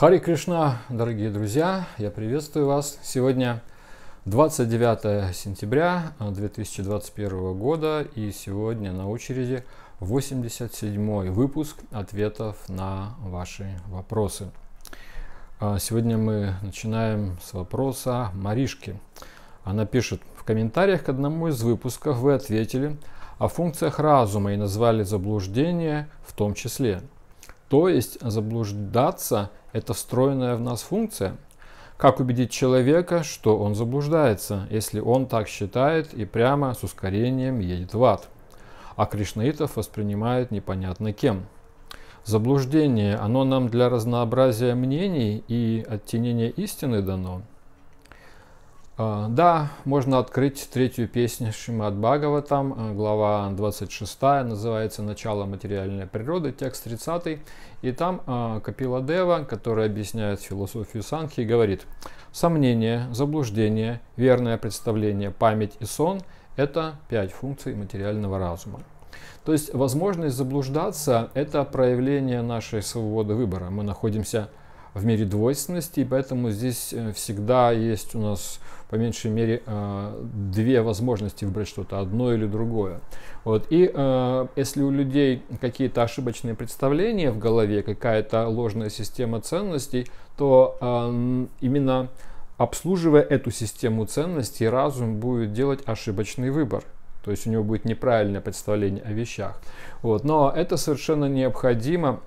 Хари Кришна, дорогие друзья, я приветствую вас. Сегодня 29 сентября 2021 э, года и сегодня на очереди 87 выпуск ответов на ваши вопросы. А, сегодня мы начинаем с вопроса Маришки. Она пишет, в комментариях к одному из выпусков вы ответили о функциях разума и назвали заблуждение в том числе – то есть заблуждаться – это встроенная в нас функция. Как убедить человека, что он заблуждается, если он так считает и прямо с ускорением едет в ад? А кришнаитов воспринимает непонятно кем. Заблуждение, оно нам для разнообразия мнений и оттенения истины дано – а, да, можно открыть третью песню Шримад Бхагава, там э, глава 26, называется «Начало материальной природы», текст 30, и там а, Капила Дева, который объясняет философию Санхи, говорит «Сомнение, заблуждение, верное представление, память и сон – это пять функций материального разума». То есть возможность заблуждаться – это проявление нашей свободы выбора. Мы находимся в мире двойственности, и поэтому здесь э, всегда есть у нас по меньшей мере э, две возможности выбрать что-то, одно или другое. Вот. И э, если у людей какие-то ошибочные представления в голове, какая-то ложная система ценностей, то именно обслуживая эту систему ценностей, разум будет делать ошибочный выбор. То есть у него будет неправильное представление о вещах. Вот. Но это совершенно необходимо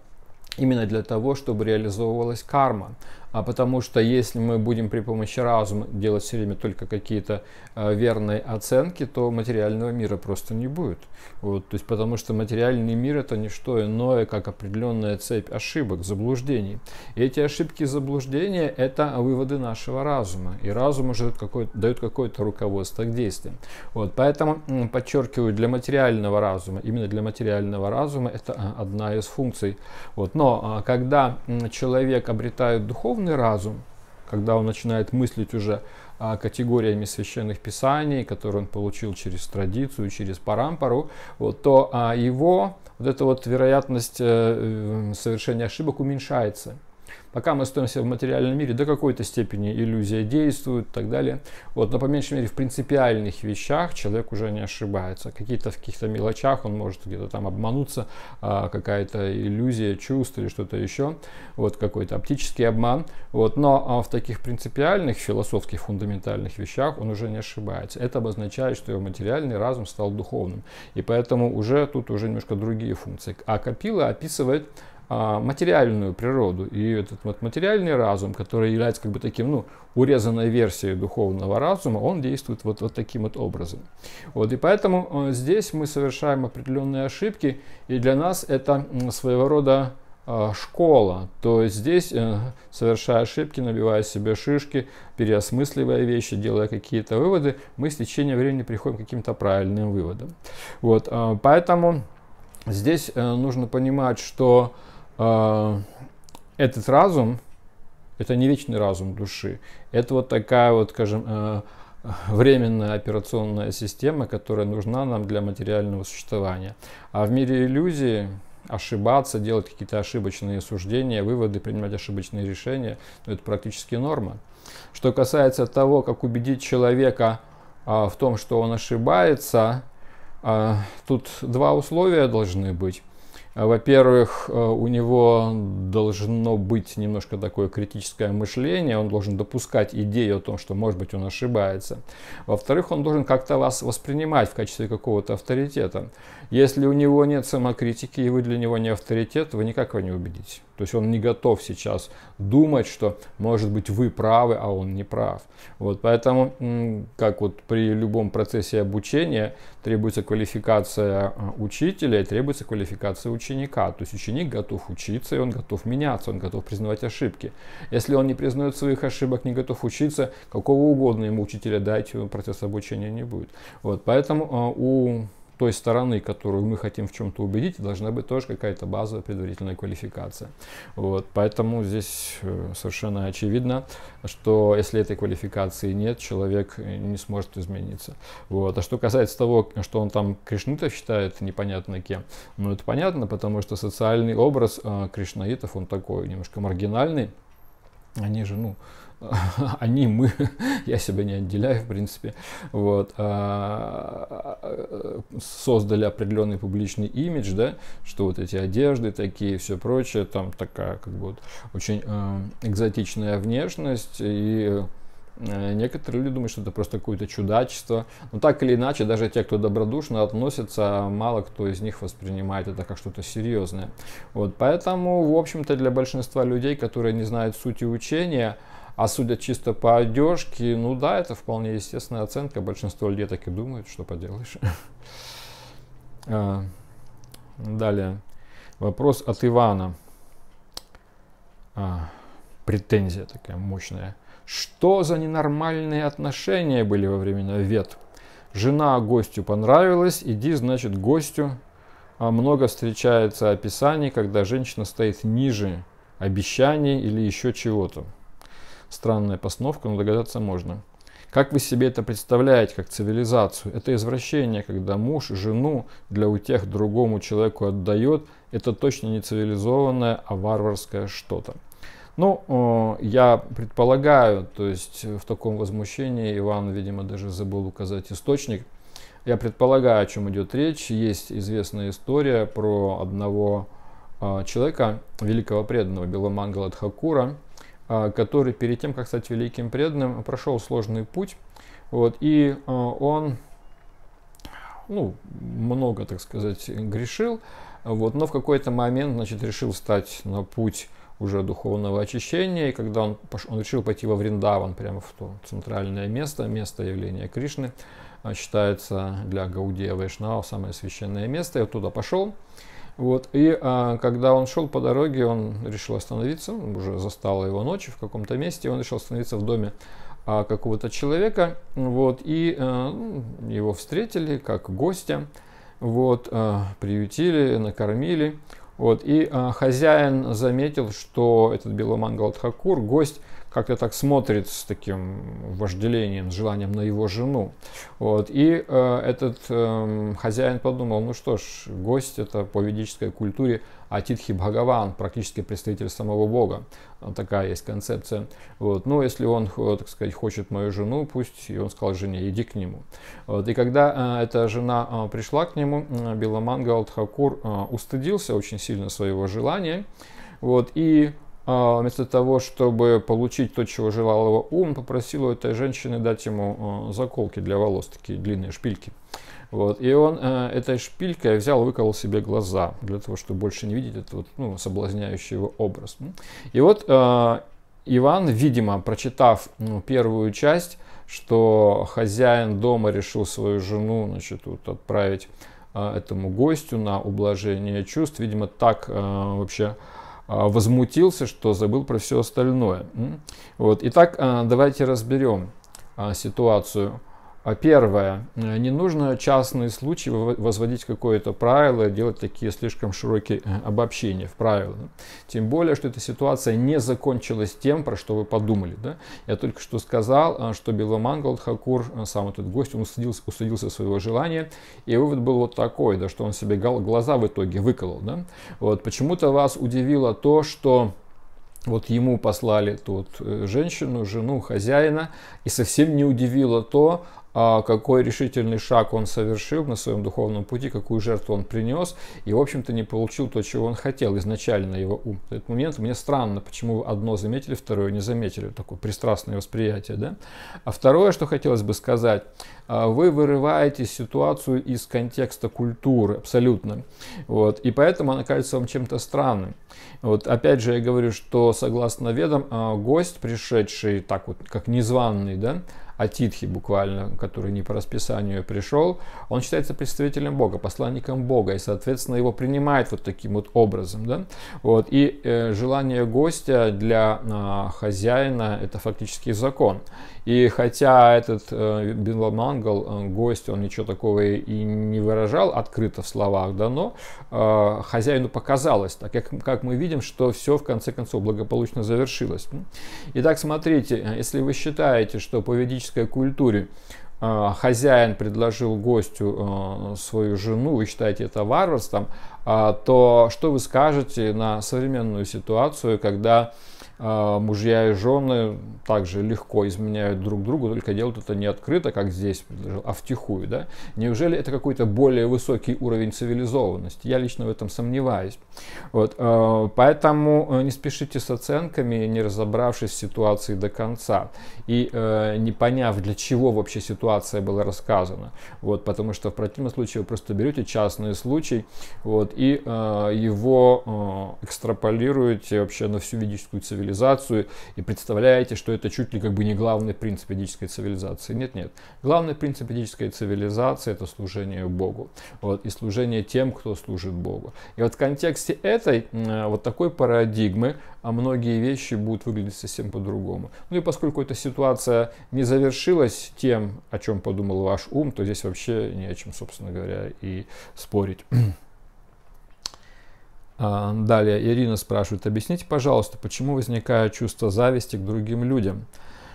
именно для того, чтобы реализовывалась карма. А потому что если мы будем при помощи разума делать все время только какие-то э, верные оценки, то материального мира просто не будет. Вот, то есть потому что материальный мир это не что иное, как определенная цепь ошибок, заблуждений. И эти ошибки и заблуждения это выводы нашего разума. И разум уже какой дает какое-то руководство к действиям. Вот, поэтому подчеркиваю, для материального разума, именно для материального разума это а, одна из функций. Вот, но а, когда человек обретает духовность коллективный разум, когда он начинает мыслить уже а, категориями священных писаний, которые он получил через традицию, через парампору, вот, то а, его вот эта вот вероятность э, э, совершения ошибок уменьшается. Пока мы остаемся в материальном мире, до какой-то степени иллюзия действует и так далее. Вот, но по меньшей мере в принципиальных вещах человек уже не ошибается. Какие-то в каких-то мелочах он может где-то там обмануться, а, какая-то иллюзия чувств или что-то еще, вот какой-то оптический обман. Вот, но а, в таких принципиальных, философских, фундаментальных вещах он уже не ошибается. Это обозначает, что его материальный разум стал духовным. И поэтому уже тут уже немножко другие функции. А Капила описывает а, материальную природу и этот вот материальный разум, который является как бы таким, ну, урезанной версией духовного разума, он действует вот, вот таким вот образом. Вот, и поэтому э, здесь мы совершаем определенные ошибки, и для нас это своего рода а, школа, то есть здесь, э, совершая ошибки, набивая себе шишки, переосмысливая вещи, делая какие-то выводы, мы с течением времени приходим к каким-то правильным выводам. Вот, э, поэтому здесь нужно понимать, что а, этот разум, это не вечный разум души, это вот такая вот, скажем, э, временная операционная система, которая нужна нам для материального существования. А в мире иллюзии ошибаться, делать какие-то ошибочные суждения, выводы, принимать ошибочные решения, ну, это практически норма. Что касается того, как убедить человека а, в том, что он ошибается, а, тут два условия должны быть. Во-первых, э, у него должно быть немножко такое критическое мышление, он должен допускать идею о том, что, может быть, он ошибается. Во-вторых, он должен как-то вас воспринимать в качестве какого-то авторитета. Если у него нет самокритики, и вы для него не авторитет, вы никак его не убедите. То есть он не готов сейчас думать, что, может быть, вы правы, а он не прав. Вот, поэтому, как вот при любом процессе обучения, требуется квалификация а, учителя и требуется квалификация ученика. То есть ученик готов учиться, и он готов меняться, он готов признавать ошибки. Если он не признает своих ошибок, не готов учиться, какого угодно ему учителя дать, процесс обучения не будет. Вот, поэтому а, у той стороны, которую мы хотим в чем-то убедить, должна быть тоже какая-то базовая предварительная квалификация. Вот, поэтому здесь э, совершенно очевидно, что если этой квалификации нет, человек э, не сможет измениться. Вот. А что касается того, что он там кришнитов считает непонятно кем, ну это понятно, потому что социальный образ э, кришнаитов, он такой немножко маргинальный, они же, ну, они, мы, я себя не отделяю, в принципе, вот, а, а, создали определенный публичный имидж, да, что вот эти одежды такие, все прочее, там такая, как бы, вот, очень а, экзотичная внешность, и Некоторые люди думают, что это просто какое-то чудачество. Но так или иначе, даже те, кто добродушно относится, мало кто из них воспринимает это как что-то серьезное. Вот, поэтому, в общем-то, для большинства людей, которые не знают сути учения, а судя чисто по одежке, ну да, это вполне естественная оценка. Большинство людей так и думают, что поделаешь. А, далее. Вопрос от Ивана. А, претензия такая мощная. Что за ненормальные отношения были во времена вет? Жена гостю понравилась, иди, значит, гостю. А много встречается описаний, когда женщина стоит ниже обещаний или еще чего-то. Странная постановка, но догадаться можно. Как вы себе это представляете, как цивилизацию? Это извращение, когда муж жену для утех другому человеку отдает. Это точно не цивилизованное, а варварское что-то. Ну, я предполагаю, то есть э, в таком возмущении Иван, видимо, даже забыл указать источник. Я предполагаю, о чем идет речь. Есть известная история про одного а, человека, великого преданного Беломангала Дхакура, а, который перед тем, как стать великим преданным, прошел сложный путь. Вот, и а, он ну, много, так сказать, грешил, вот, но в какой-то момент значит, решил стать на путь уже духовного очищения, и когда он, пош... он решил пойти во Вриндаван, прямо в то центральное место, место явления Кришны, а, считается для Гаудия Вайшнава самое священное место, и оттуда пошел, вот, и а, когда он шел по дороге, он решил остановиться, уже застала его ночь в каком-то месте, он решил остановиться в доме а, какого-то человека, вот, и а, его встретили как гостя, вот, а, приютили, накормили, вот, и а, хозяин заметил, что этот Беломангал Тхакур, гость, как-то так смотрит с таким вожделением, с желанием на его жену. Вот. И э, этот э, хозяин подумал, ну что ж, гость это по ведической культуре Атитхи Бхагаван, практически представитель самого Бога. Такая есть концепция. Вот. но «Ну, если он, э, так сказать, хочет мою жену, пусть, и он сказал жене, иди к нему. Вот. И когда э, эта жена э, пришла к нему, э, Беламан Гаутхакур э, устыдился очень сильно своего желания. Вот, и а, вместо того, чтобы получить то, чего желал его ум, попросил у этой женщины дать ему а, заколки для волос, такие длинные шпильки. Вот. И он э, этой шпилькой взял, выколол себе глаза, для того, чтобы больше не видеть этот вот, ну, соблазняющий его образ. И вот э, Иван, видимо, прочитав ну, первую часть, что хозяин дома решил свою жену значит, вот, отправить э, этому гостю на ублажение чувств, видимо, так э, вообще а, возмутился, что забыл про все остальное. Вот. Итак, а, давайте разберем а, ситуацию а первое. Э, не нужно частные случаи возводить какое-то правило, делать такие слишком широкие э, обобщения в правила. Тем более, что эта ситуация не закончилась тем, про что вы подумали. Да? Я только что сказал, э, что Беломангол Хакур, сам этот гость, он усудился, усудился своего желания. И вывод был вот такой, да, что он себе глаза в итоге выколол. Да? Вот, почему-то вас удивило то, что вот ему послали тут женщину, жену, хозяина, и совсем не удивило то, а, какой решительный шаг он совершил на своем духовном пути, какую жертву он принес, и, в общем-то, не получил то, чего он хотел изначально его ум. В этот момент мне странно, почему одно заметили, второе не заметили. Такое пристрастное восприятие, да? А второе, что хотелось бы сказать, а, вы вырываете ситуацию из контекста культуры абсолютно. Вот. И поэтому она кажется вам чем-то странным. Вот. Опять же, я говорю, что согласно ведам, а, гость, пришедший так вот, как незваный, да, Атитхи буквально, который не по расписанию пришел, он считается представителем Бога, посланником Бога, и, соответственно, его принимает вот таким вот образом. Да? Вот, и э, желание гостя для э, хозяина – это фактически закон. И хотя этот э, Билла Мангл, э, гость, он ничего такого и не выражал открыто в словах, да, но э, хозяину показалось, так как, как мы видим, что все в конце концов благополучно завершилось. Итак, смотрите, э, если вы считаете, что по ведической культуре э, хозяин предложил гостю э, свою жену, вы считаете это варварством, то что вы скажете на современную ситуацию, когда а, мужья и жены также легко изменяют друг другу, только делают это не открыто, как здесь предложил, а втихую. Да? Неужели это какой-то более высокий уровень цивилизованности? Я лично в этом сомневаюсь. Вот, а, поэтому э, не спешите с оценками, не разобравшись в ситуации до конца и э, не поняв, для чего вообще ситуация была рассказана. Вот, потому что в противном случае вы просто берете частный случай вот, и э, его экстраполируете вообще на всю ведическую цивилизацию цивилизацию и представляете, что это чуть ли как бы не главный принцип ведической цивилизации. Нет, нет. Главный принцип ведической цивилизации это служение Богу. Вот, и служение тем, кто служит Богу. И вот в контексте этой, э, вот такой парадигмы, а многие вещи будут выглядеть совсем по-другому. Ну и поскольку эта ситуация не завершилась тем, о чем подумал ваш ум, то здесь вообще не о чем, собственно говоря, и спорить. А, далее Ирина спрашивает, объясните, пожалуйста, почему возникает чувство зависти к другим людям?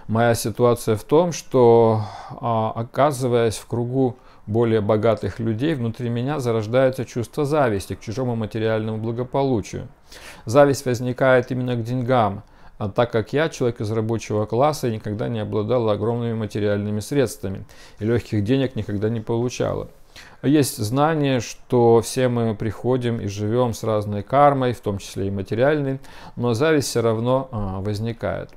Моя ситуация в том, что а, оказываясь в кругу более богатых людей, внутри меня зарождается чувство зависти к чужому материальному благополучию. Зависть возникает именно к деньгам, а так как я человек из рабочего класса и никогда не обладал огромными материальными средствами и легких денег никогда не получала. Есть знание, что все мы приходим и живем с разной кармой, в том числе и материальной, но зависть все равно а, возникает.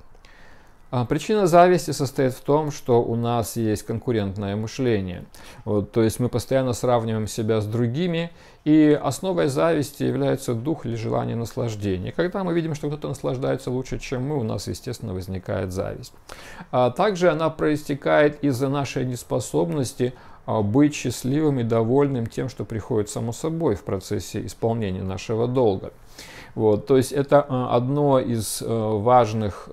А, причина зависти состоит в том, что у нас есть конкурентное мышление. Вот, то есть мы постоянно сравниваем себя с другими, и основой зависти является дух или желание наслаждения. Когда мы видим, что кто-то наслаждается лучше, чем мы, у нас, естественно, возникает зависть. А также она проистекает из-за нашей неспособности а, быть счастливым и довольным тем, что приходит само собой в процессе исполнения нашего долга. Вот, то есть это а, одно из а, важных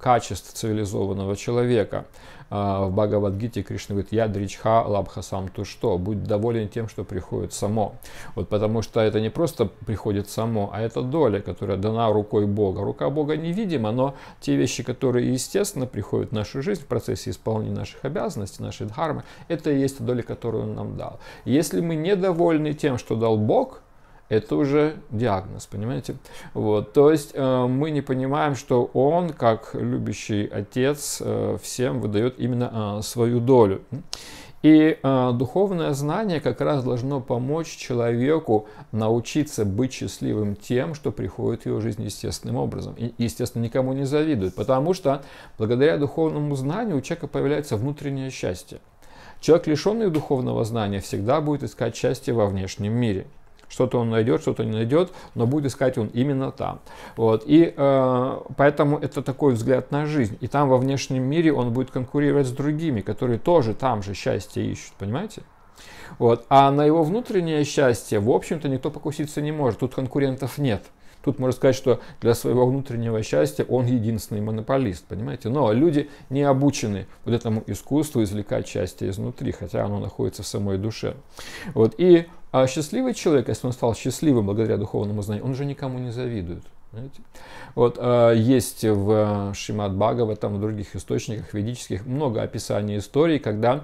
качеств цивилизованного человека. А, в Бхагавадгите Кришна говорит, я дричха лабха сам ту что, будь доволен тем, что приходит само. Вот потому что это не просто приходит само, а это доля, которая дана рукой Бога. Рука Бога невидима, но те вещи, которые естественно приходят в нашу жизнь в процессе исполнения наших обязанностей, нашей дхармы, это и есть доля, которую он нам дал. Если мы недовольны тем, что дал Бог, это уже диагноз, понимаете? Вот, то есть э, мы не понимаем, что он, как любящий отец, э, всем выдает именно э, свою долю. И э, духовное знание как раз должно помочь человеку научиться быть счастливым тем, что приходит в его жизнь естественным образом. И, естественно, никому не завидует, потому что благодаря духовному знанию у человека появляется внутреннее счастье. Человек, лишенный духовного знания, всегда будет искать счастье во внешнем мире. Что-то он найдет, что-то не найдет, но будет искать он именно там. Вот. И э, поэтому это такой взгляд на жизнь. И там во внешнем мире он будет конкурировать с другими, которые тоже там же счастье ищут, понимаете? Вот. А на его внутреннее счастье, в общем-то, никто покуситься не может. Тут конкурентов нет. Тут можно сказать, что для своего внутреннего счастья он единственный монополист, понимаете? Но люди не обучены вот этому искусству извлекать счастье изнутри, хотя оно находится в самой душе. Вот. И а счастливый человек, если он стал счастливым благодаря духовному знанию, он уже никому не завидует. Понимаете? Вот а, есть в Шримад Бхагава, там в других источниках ведических много описаний историй, когда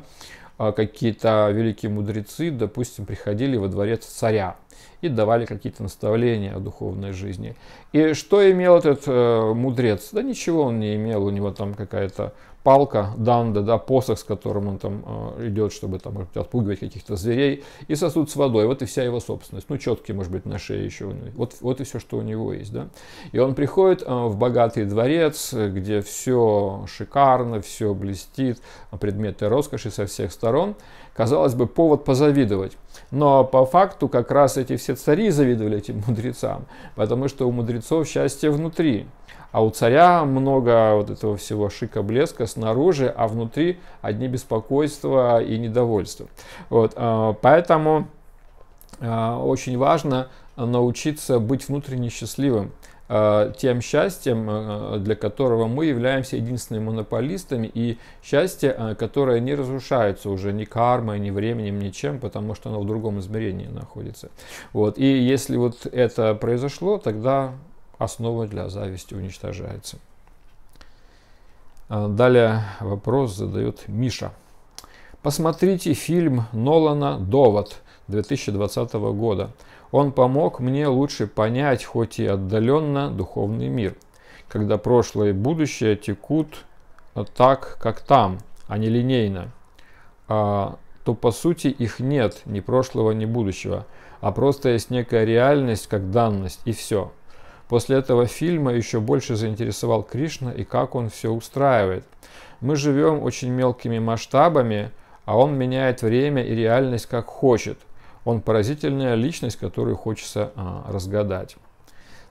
а, какие-то великие мудрецы, допустим, приходили во дворец царя и давали какие-то наставления о духовной жизни. И что имел этот э, мудрец? Да ничего он не имел, у него там какая-то палка данда, да, посох, с которым он там а, идет, чтобы там, отпугивать каких-то зверей, и сосуд с водой. Вот и вся его собственность. Ну, четкий, может быть, на шее еще. Вот, вот и все, что у него есть. Да? И он приходит а, в богатый дворец, где все шикарно, все блестит, а, предметы роскоши со всех сторон. Казалось бы, повод позавидовать. Но по факту как раз эти все цари завидовали этим мудрецам, потому что у мудрецов счастье внутри. А у царя много вот этого всего шика, блеска снаружи, а внутри одни беспокойства и недовольство. Вот, а, поэтому а, очень важно научиться быть внутренне счастливым а, тем счастьем, для которого мы являемся единственными монополистами, и счастье, которое не разрушается уже ни кармой, ни временем, ничем, потому что оно в другом измерении находится. Вот. И если вот это произошло, тогда основа для зависти уничтожается. А, далее вопрос задает Миша. Посмотрите фильм Нолана «Довод» 2020 года. Он помог мне лучше понять, хоть и отдаленно, духовный мир, когда прошлое и будущее текут а, так, как там, а не линейно, а, то по сути их нет ни прошлого, ни будущего, а просто есть некая реальность как данность и все – После этого фильма еще больше заинтересовал Кришна и как он все устраивает. Мы живем очень мелкими масштабами, а он меняет время и реальность как хочет. Он поразительная личность, которую хочется а, разгадать.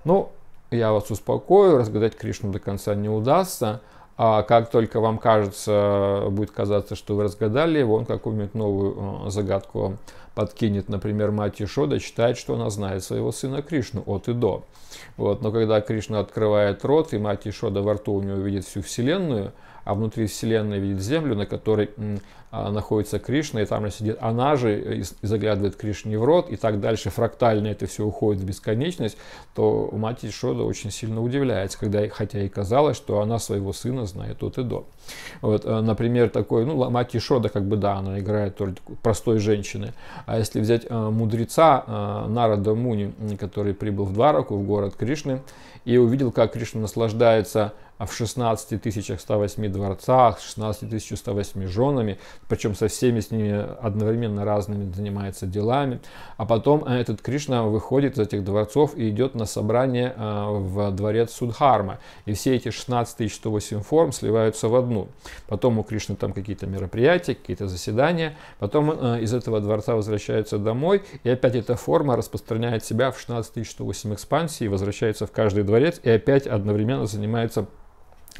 Ну, я вас успокою, разгадать Кришну до конца не удастся, а как только вам кажется, будет казаться, что вы разгадали его, он какую-нибудь новую э, загадку подкинет. Например, мать Ишода считает, что она знает своего сына Кришну от и до. Вот. Но когда Кришна открывает рот, и мать Ишода во рту у него видит всю Вселенную, а внутри Вселенной видит Землю, на которой а, находится Кришна, и там же сидит она же э, и, заглядывает Кришне в рот, и так дальше фрактально это все уходит в бесконечность, то мать Ишода очень сильно удивляется, когда, хотя и казалось, что она своего сына знает от и до. Вот, э, например, такой, ну, мать Ишода, как бы, да, она играет роль простой женщины. А если взять э, мудреца э, Нарада Муни, который прибыл в Двараку, в город Кришны, и увидел, как Кришна наслаждается а, в 16 108 дворцах, 16 108 женами, причем со всеми с ними одновременно разными занимается делами. А потом этот Кришна выходит из этих дворцов и идет на собрание в дворец Судхарма. И все эти 16 108 форм сливаются в одну тянул. Потом у Кришны там какие-то мероприятия, какие-то заседания. Потом э, из этого дворца возвращаются домой. И опять эта форма распространяет себя в 16 108 экспансий, возвращается в каждый дворец и опять одновременно занимается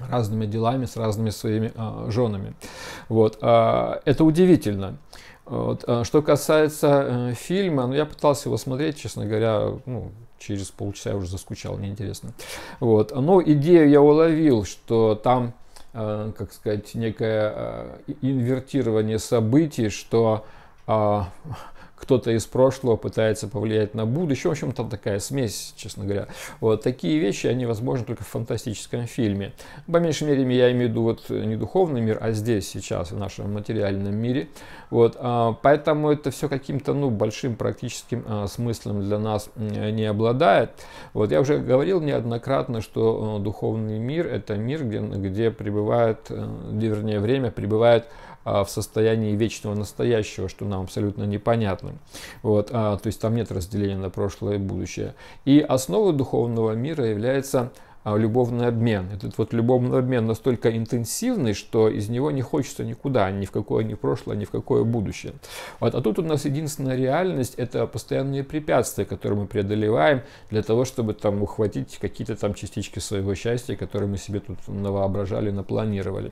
разными делами с разными своими э, женами. Вот. Э, это удивительно. Вот. А, что касается э, фильма, ну, я пытался его смотреть, честно говоря, ну, через полчаса я уже заскучал, неинтересно. Вот. Но ну, идею я уловил, что там Э, как сказать, некое э, инвертирование событий, что э, кто-то из прошлого пытается повлиять на будущее. В общем, там такая смесь, честно говоря. Вот такие вещи, они возможны только в фантастическом фильме. По меньшей мере, я имею в виду вот не духовный мир, а здесь, сейчас, в нашем материальном мире. Вот, а, поэтому это все каким-то ну, большим практическим а, смыслом для нас не обладает. Вот, я уже говорил неоднократно, что э, духовный мир – это мир, где, где пребывает, э, вернее, время пребывает а, в состоянии вечного настоящего, что нам абсолютно непонятно. Вот, то есть там нет разделения на прошлое и будущее. И основой духовного мира является а любовный обмен. Этот вот любовный обмен настолько интенсивный, что из него не хочется никуда, ни в какое ни прошлое, ни в какое будущее. Вот. А тут у нас единственная реальность – это постоянные препятствия, которые мы преодолеваем для того, чтобы там ухватить какие-то там частички своего счастья, которые мы себе тут навоображали, напланировали.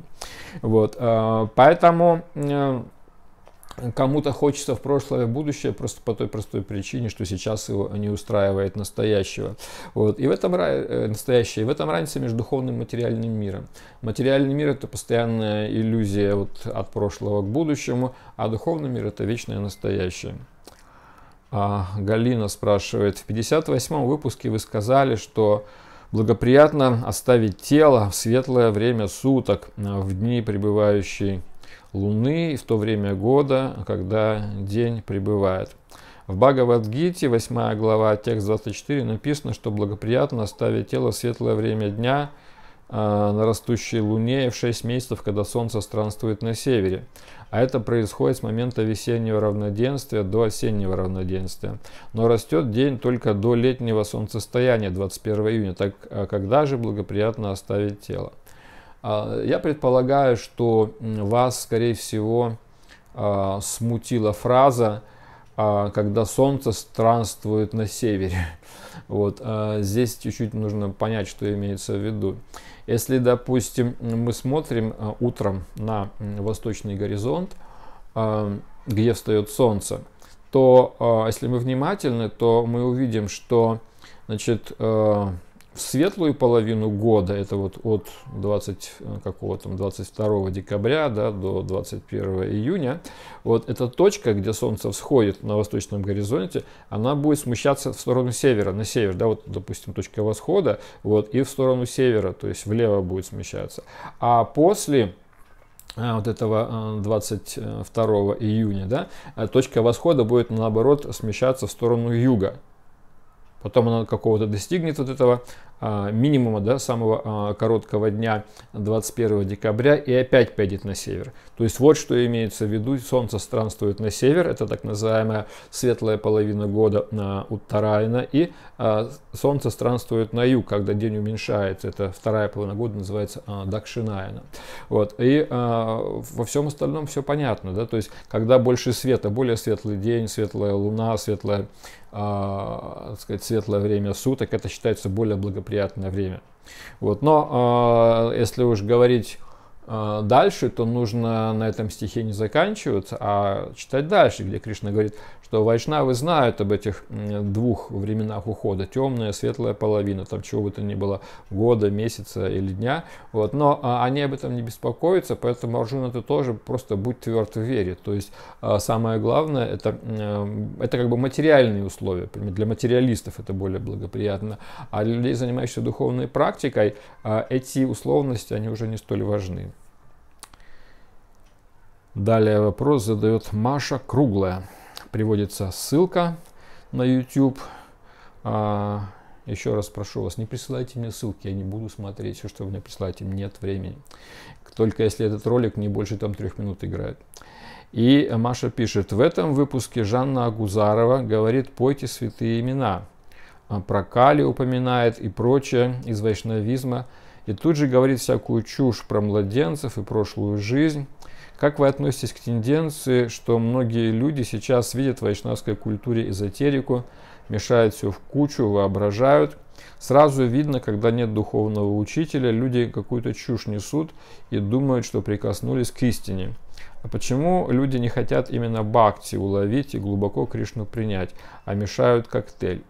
Вот. А, поэтому Кому-то хочется в прошлое и будущее просто по той простой причине, что сейчас его не устраивает настоящего. Вот. И в этом э, настоящее, и в этом разница между духовным и материальным миром. Материальный мир – это постоянная иллюзия вот от прошлого к будущему, а духовный мир – это вечное настоящее. А Галина спрашивает, в 58 выпуске вы сказали, что благоприятно оставить тело в светлое время суток, а, в дни пребывающей Луны и в то время года, когда день пребывает. В Бхагавадгите, 8 глава, текст 24, написано, что благоприятно оставить тело в светлое время дня э, на растущей луне и в 6 месяцев, когда солнце странствует на севере. А это происходит с момента весеннего равноденствия до осеннего равноденствия. Но растет день только до летнего солнцестояния, 21 июня. Так а когда же благоприятно оставить тело? А, я предполагаю, что вас, скорее всего, а, смутила фраза, а, когда солнце странствует на севере. Вот. Здесь чуть-чуть нужно понять, что имеется в виду. Если, допустим, мы смотрим утром на восточный горизонт, где встает солнце, то если мы внимательны, то мы увидим, что значит, в светлую половину года, это вот от 20, э, какого там, 22 декабря да, до 21 июня, вот эта точка, где солнце всходит на восточном горизонте, она будет смещаться в сторону севера, на север, да, вот, допустим, точка восхода, вот, и в сторону севера, то есть влево будет смещаться. А после э, вот этого 22 э, июня, да, точка восхода будет наоборот смещаться в сторону юга. Потом она какого-то достигнет вот этого а, минимума да, самого а, короткого дня 21 декабря и опять пойдет на север. То есть вот что имеется в виду, Солнце странствует на север, это так называемая светлая половина года а, у Тарайна, и Солнце странствует на юг, когда день уменьшается, это вторая половина года называется Дакшинайна. Вот. И во всем остальном все понятно, да? то есть когда больше света, более светлый день, светлая луна, светлая э, сказать, светлое время суток, это считается более благоприятное время. Вот. Но э, если уж говорить а, дальше, то нужно на этом стихе не заканчиваться, а читать дальше, где Кришна говорит, что вайшнавы знают об этих двух временах ухода, темная, светлая половина, там чего бы то ни было, года, месяца или дня, вот, но а, они об этом не беспокоятся, поэтому Арджуна ты тоже просто будь тверд в вере, то есть а, самое главное, это, э, это как бы материальные условия, для материалистов это более благоприятно, а для людей, занимающихся духовной практикой, эти условности, они уже не столь важны. Далее вопрос задает Маша Круглая. Приводится ссылка на YouTube. А, еще раз прошу вас, не присылайте мне ссылки, я не буду смотреть все, что вы мне присылаете, нет времени. Только если этот ролик не больше там трех минут играет. И Маша пишет, в этом выпуске Жанна Агузарова говорит «Пойте святые имена». А, про Кали упоминает и прочее из вайшнавизма. И тут же говорит всякую чушь про младенцев и прошлую жизнь. Как вы относитесь к тенденции, что многие люди сейчас видят в вайшнавской культуре эзотерику, мешают все в кучу, воображают? Сразу видно, когда нет духовного учителя, люди какую-то чушь несут и думают, что прикоснулись к истине. А почему люди не хотят именно бхакти уловить и глубоко Кришну принять, а мешают коктейль?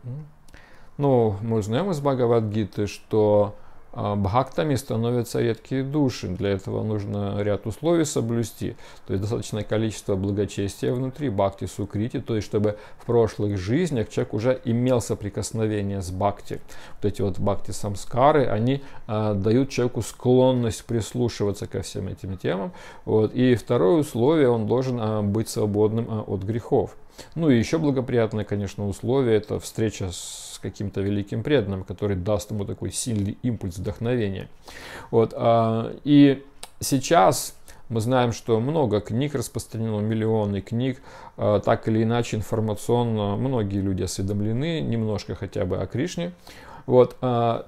Ну, мы знаем из Бхагавадгиты, что а, бхактами становятся редкие души. Для этого нужно ряд условий соблюсти. То есть достаточное количество благочестия внутри, бхакти сукрити, то есть чтобы в прошлых жизнях человек уже имел соприкосновение с бхакти. Вот эти вот бхакти самскары, они а, дают человеку склонность прислушиваться ко всем этим темам. Вот. И второе условие, он должен а, быть свободным а, от грехов. Ну и еще благоприятное, конечно, условие – это встреча с с каким-то великим преданным, который даст ему такой сильный импульс вдохновения. Вот, а, и сейчас мы знаем, что много книг распространено, миллионы книг, а, так или иначе информационно многие люди осведомлены, немножко хотя бы о Кришне. Вот, а,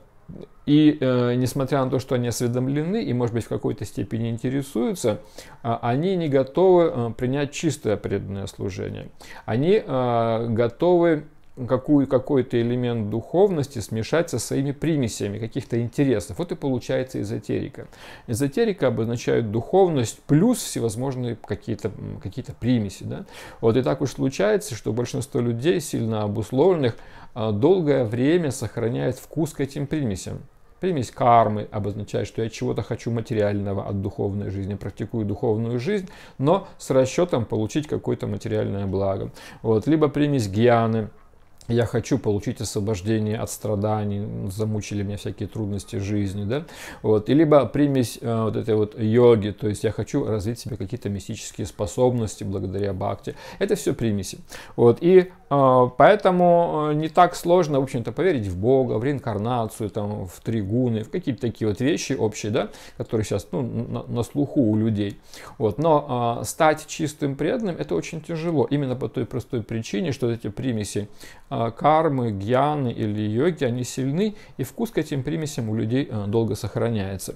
и э, несмотря на то, что они осведомлены и, может быть, в какой-то степени интересуются, э, они не готовы э, принять чистое преданное служение. Они э, готовы какую, какой-то элемент духовности смешать со своими примесями каких-то интересов. Вот и получается эзотерика. Эзотерика обозначает духовность плюс всевозможные какие-то какие примеси. Да? Вот и так уж случается, что большинство людей, сильно обусловленных, а, долгое время сохраняет вкус к этим примесям. Примесь кармы обозначает, что я чего-то хочу материального от духовной жизни, практикую духовную жизнь, но с расчетом получить какое-то материальное благо. Вот. Либо примесь гьяны, я хочу получить освобождение от страданий, замучили меня всякие трудности жизни, да, вот, и либо примесь э, вот этой вот йоги, то есть я хочу развить себе какие-то мистические способности благодаря бхакти, это все примеси, вот, и а, поэтому э, не так сложно, в общем-то, поверить в Бога, в реинкарнацию, там, в тригуны, в какие-то такие вот вещи общие, да, которые сейчас ну, на, на слуху у людей. Вот. Но а, стать чистым преданным это очень тяжело, именно по той простой причине, что эти примеси а, кармы, гьяны или йоги, они сильны, и вкус к этим примесям у людей а, долго сохраняется.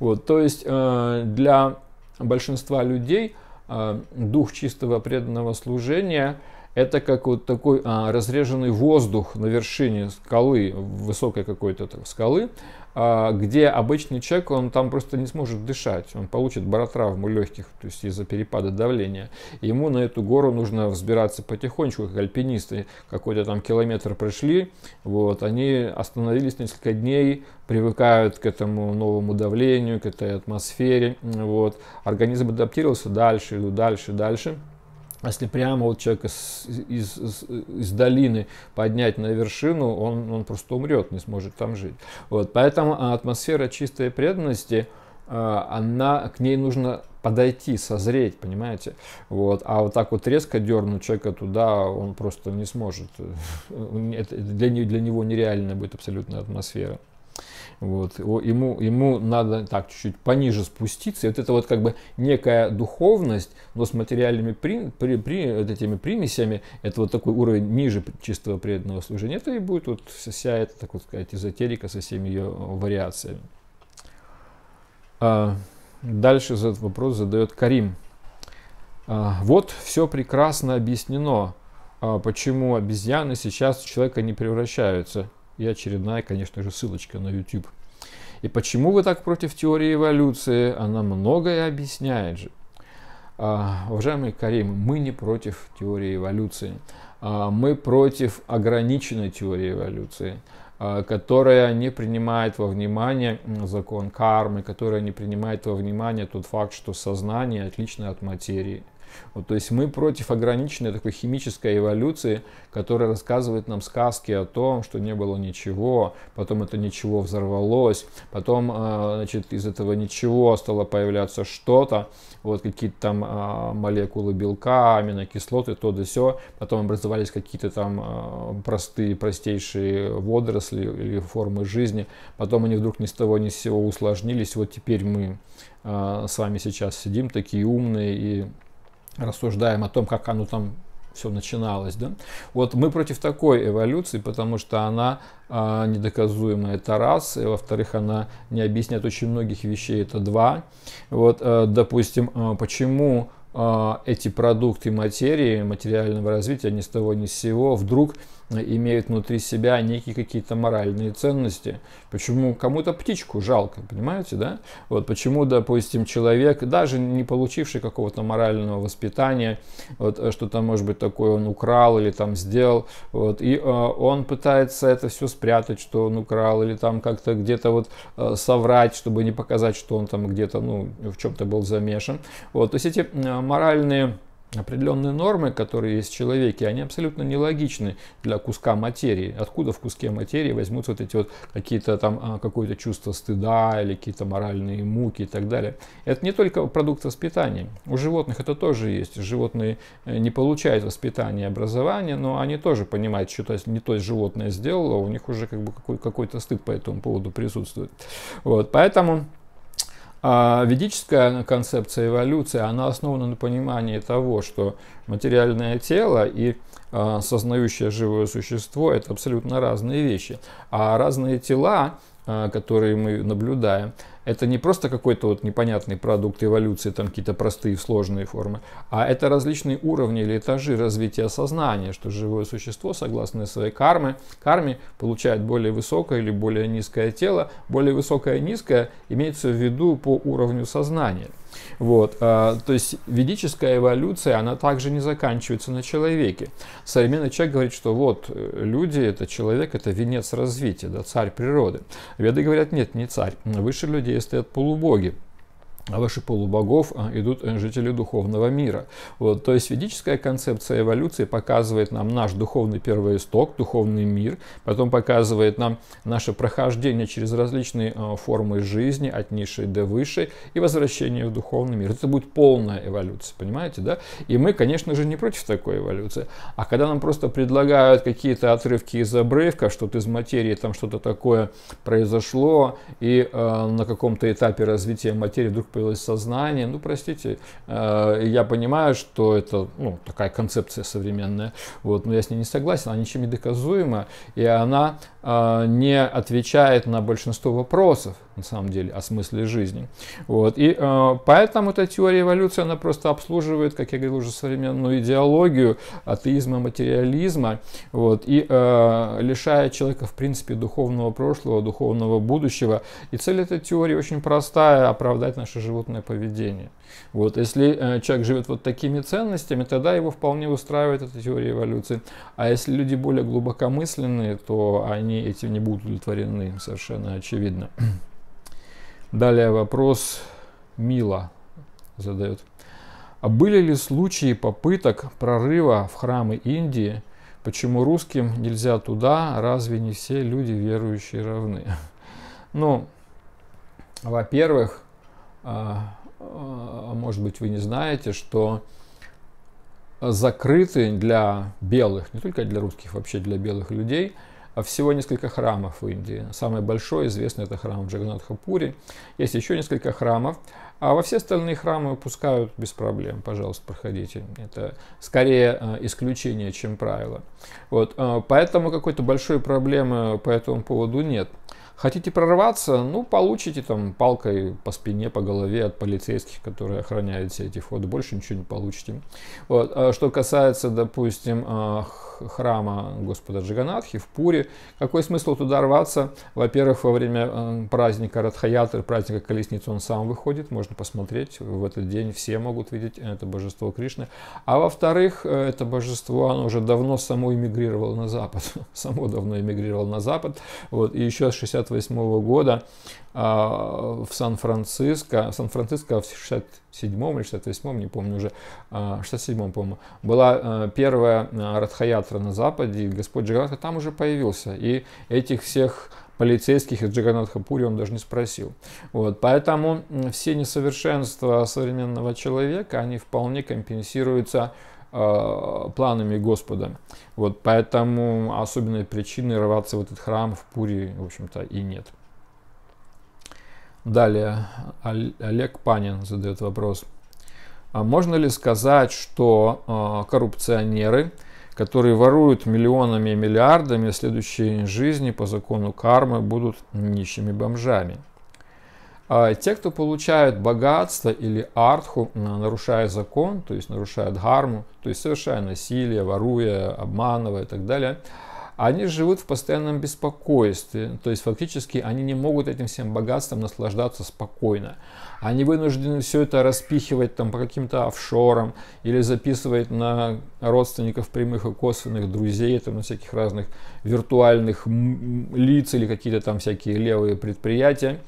Вот. То есть а, для большинства людей а, дух чистого преданного служения – это как вот такой а, разреженный воздух на вершине скалы, высокой какой-то скалы, а, где обычный человек, он там просто не сможет дышать, он получит баротравму легких, то есть из-за перепада давления. Ему на эту гору нужно взбираться потихонечку, как альпинисты, какой-то там километр прошли, вот, они остановились несколько дней, привыкают к этому новому давлению, к этой атмосфере, вот, организм адаптировался, дальше иду, дальше, дальше. А если прямо вот человека с, из, из, из долины поднять на вершину, он, он просто умрет, не сможет там жить. Вот, поэтому а, атмосфера чистой преданности, а, она, к ней нужно подойти, созреть, понимаете? Вот. А вот так вот резко дернуть человека туда, он просто не сможет. Это для, для него нереальная будет абсолютная атмосфера. Вот. Ему, ему надо так чуть-чуть пониже спуститься. И вот это вот как бы некая духовность, но с материальными при, при, при, вот этими примесями, это вот такой уровень ниже чистого преданного служения. Это и будет вот вся эта, так вот сказать, эзотерика со всеми ее э, вариациями. А, дальше этот вопрос задает Карим. А, вот все прекрасно объяснено, а почему обезьяны сейчас в человека не превращаются – и очередная, конечно же, ссылочка на YouTube. И почему вы так против теории эволюции? Она многое объясняет же. А, уважаемый Карим, мы не против теории эволюции. А, мы против ограниченной теории эволюции а, которая не принимает во внимание закон кармы, которая не принимает во внимание тот факт, что сознание отлично от материи – вот, то есть мы против ограниченной такой химической эволюции, которая рассказывает нам сказки о том, что не было ничего, потом это ничего взорвалось, потом а, значит, из этого ничего стало появляться что-то, вот какие-то там а, молекулы белка, аминокислоты, то да все, потом образовались какие-то там а, простые, простейшие водоросли или формы жизни, потом они вдруг ни с того ни с сего усложнились, вот теперь мы с вами сейчас сидим такие умные и рассуждаем о том, как оно там все начиналось, да? Вот мы против такой эволюции, потому что она э, недоказуемая, это раз, и во-вторых, она не объясняет очень многих вещей, это два. Вот, э, допустим, э, почему э, эти продукты материи, материального развития, ни с того ни с сего, вдруг имеют внутри себя некие какие-то моральные ценности. Почему кому-то птичку жалко, понимаете, да? Вот почему, допустим, человек, даже не получивший какого-то морального воспитания, вот э, что-то, может быть, такое он украл или там сделал, вот, и э, он пытается это все спрятать, что он украл, или там как-то где-то вот э, соврать, чтобы не показать, что он там где-то, ну, в чем-то был замешан. Вот, то есть эти э, моральные определенные нормы, которые есть в человеке, они абсолютно нелогичны для куска материи. Откуда в куске материи возьмутся вот эти вот какие-то там а, какое-то чувство стыда или какие-то моральные муки и так далее. Это не только продукт воспитания. У животных это тоже есть. Животные э, не получают воспитание и образование, но они тоже понимают, что то не то животное сделало, у них уже как бы какой-то стыд по этому поводу присутствует. Вот, поэтому а ведическая концепция эволюции, она основана на понимании того, что материальное тело и а, сознающее живое существо – это абсолютно разные вещи. А разные тела, а, которые мы наблюдаем, это не просто какой-то вот непонятный продукт эволюции, там какие-то простые сложные формы, а это различные уровни или этажи развития сознания, что живое существо, согласно своей карме, карме получает более высокое или более низкое тело. Более высокое и низкое имеется в виду по уровню сознания – вот, а, то есть ведическая эволюция, она также не заканчивается на человеке. Современный человек говорит, что вот э, люди, это человек, это венец развития, да, царь природы. Веды говорят, нет, не царь, выше людей стоят полубоги а выше полубогов а, идут э, жители духовного мира. Вот, то есть ведическая концепция эволюции показывает нам наш духовный первоисток, духовный мир, потом показывает нам наше прохождение через различные э, формы жизни, от низшей до высшей, и возвращение в духовный мир. Это будет полная эволюция, понимаете, да? И мы, конечно же, не против такой эволюции. А когда нам просто предлагают какие-то отрывки из обрывка, что-то из материи, там что-то такое произошло, и э, на каком-то этапе развития материи вдруг появилось сознание. Ну, простите, э, я понимаю, что это ну, такая концепция современная, вот, но я с ней не согласен, она ничем не доказуема, и она э, не отвечает на большинство вопросов, на самом деле, о смысле жизни. Вот. И э, поэтому эта теория эволюции, она просто обслуживает, как я говорил уже, современную идеологию атеизма, материализма, вот, и э, лишая человека, в принципе, духовного прошлого, духовного будущего. И цель этой теории очень простая – оправдать наше животное поведение. Вот. Если э, человек живет вот такими ценностями, тогда его вполне устраивает эта теория эволюции. А если люди более глубокомысленные, то они этим не будут удовлетворены, совершенно очевидно. Далее вопрос Мила задает. А были ли случаи попыток прорыва в храмы Индии? Почему русским нельзя туда? Разве не все люди верующие равны? Ну, во-первых, а, а, может быть, вы не знаете, что закрыты для белых, не только для русских, вообще для белых людей – а всего несколько храмов в Индии. Самый большой известный это храм в Джаганатхапуре. Есть еще несколько храмов. А во все остальные храмы выпускают без проблем. Пожалуйста, проходите. Это скорее э, исключение, чем правило. Вот. Э, поэтому какой-то большой проблемы по этому поводу нет. Хотите прорваться? Ну, получите там палкой по спине, по голове от полицейских, которые охраняют все эти входы. Больше ничего не получите. Вот. А что касается, допустим, э, храма Господа Джаганатхи в Пуре. Какой смысл туда рваться? Во-первых, во время э, праздника Радхаятры, праздника Колесницы, он сам выходит, можно посмотреть. В этот день все могут видеть это божество Кришны. А во-вторых, э, это божество, оно уже давно само эмигрировало на Запад. Само давно эмигрировало на Запад. Вот. И еще с 68 -го года а, в Сан-Франциско, Сан-Франциско в 67-м или 68-м, не помню уже, 67-м, а, по-моему, была э, первая э, Радхаятра на Западе, и Господь Джаганатха там уже появился. И этих всех полицейских из Джаганатха Пури он даже не спросил. Вот, поэтому все несовершенства современного человека, они вполне компенсируются э, планами Господа. Вот поэтому особенной причины рваться в этот храм в Пури, в общем-то, и нет. Далее, Олег Панин задает вопрос. А можно ли сказать, что а, коррупционеры, которые воруют миллионами и миллиардами, в следующей жизни по закону кармы будут нищими бомжами? А те, кто получают богатство или артху, нарушая закон, то есть нарушая дхарму, то есть совершая насилие, воруя, обманывая и так далее – они живут в постоянном беспокойстве, то есть фактически они не могут этим всем богатством наслаждаться спокойно. Они вынуждены все это распихивать там по каким-то офшорам или записывать на родственников прямых и косвенных друзей, там на всяких разных виртуальных лиц или какие-то там всякие левые предприятия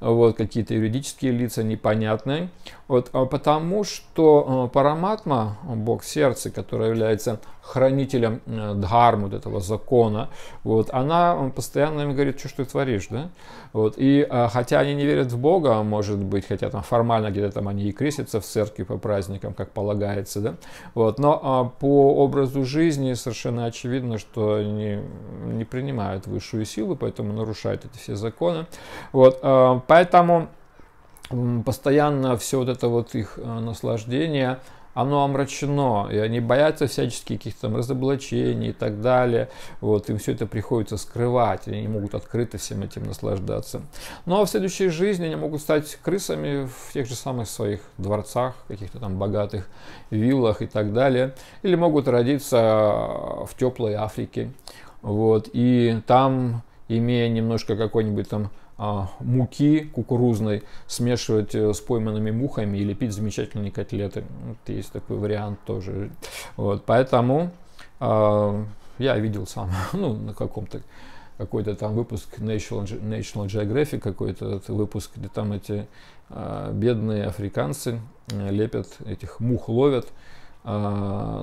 вот, какие-то юридические лица непонятные, вот, а потому что э, параматма, бог сердца, который является хранителем э, дхармы, вот этого закона, вот, она он постоянно им говорит, что, что ты творишь, да? Вот, и э, хотя они не верят в Бога, может быть, хотя там формально где-то там они и крестятся в церкви по праздникам, как полагается, да? Вот, но а, по образу жизни совершенно очевидно, что они не принимают высшую силу, поэтому нарушают эти все законы. Вот, а, поэтому постоянно все вот это вот их э, наслаждение – оно омрачено, и они боятся всяческих каких-то там разоблачений и так далее. Вот, им все это приходится скрывать, они не могут открыто всем этим наслаждаться. Но ну, а в следующей жизни они могут стать крысами в тех же самых своих дворцах, каких-то там богатых виллах и так далее. Или могут родиться э, в теплой Африке. Вот, и там, имея немножко какой-нибудь там а, муки кукурузной смешивать э, с пойманными мухами и лепить замечательные котлеты. Вот есть такой вариант тоже. Вот, поэтому э, я видел сам, ну, на каком-то какой-то там выпуск National, National Geographic, какой-то выпуск, где там эти э, бедные африканцы э, лепят, этих мух ловят, а,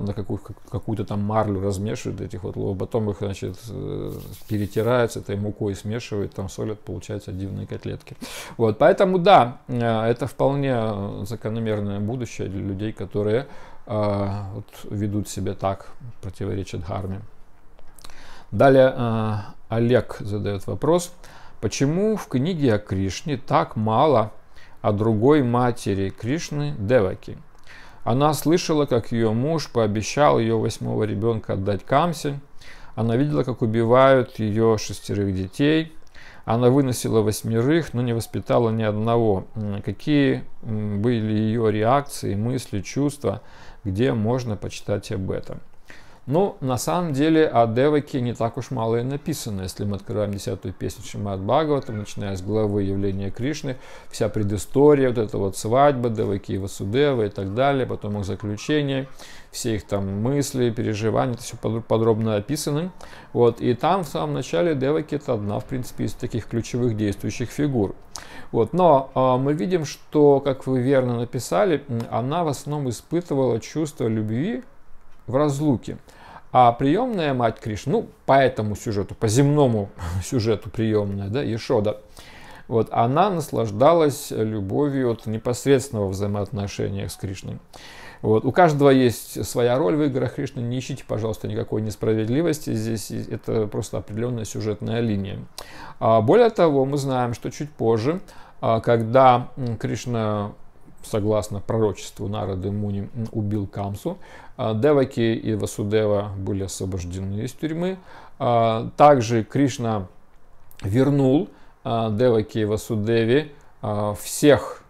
на какую, какую-то там марлю размешивают этих вот лов, потом их, значит, э, перетирают с этой мукой, смешивают, там солят, получаются дивные котлетки. Вот, поэтому да, э, это вполне закономерное будущее для людей, которые э, вот, ведут себя так, противоречат гарме. Далее Олег задает вопрос, почему в книге о Кришне так мало о другой матери Кришны Деваки – она слышала, как ее муж пообещал ее восьмого ребенка отдать Камсе. Она видела, как убивают ее шестерых детей. Она выносила восьмерых, но не воспитала ни одного. Какие были ее реакции, мысли, чувства, где можно почитать об этом? Ну, на самом деле о Деваке не так уж мало и написано. Если мы открываем десятую песню Шимат Бхагавата, начиная с главы явления Кришны, вся предыстория, вот эта вот свадьба Деваки и Васудева и так далее, потом их заключение, все их там мысли, переживания, это все подробно описано. Вот, и там в самом начале Деваки это одна, в принципе, из таких ключевых действующих фигур. Вот, но э, мы видим, что, как вы верно написали, она в основном испытывала чувство любви в разлуке. А приемная мать Кришны, ну, по этому сюжету, по земному сюжету приемная, да, Ешода, вот, она наслаждалась любовью от непосредственного взаимоотношения с Кришной. Вот. У каждого есть своя роль в играх Кришны. Не ищите, пожалуйста, никакой несправедливости. Здесь это просто определенная сюжетная линия. А более того, мы знаем, что чуть позже, а, когда Кришна согласно пророчеству Нарады Муни, убил Камсу. А, Деваки и Васудева были освобождены из тюрьмы. А, также Кришна вернул а, Деваки и Васудеве всех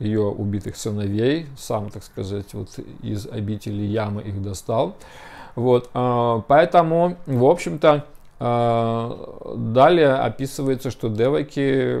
ее убитых сыновей, сам, так сказать, вот из обители Ямы их достал. Вот, поэтому, в общем-то, далее описывается, что Деваки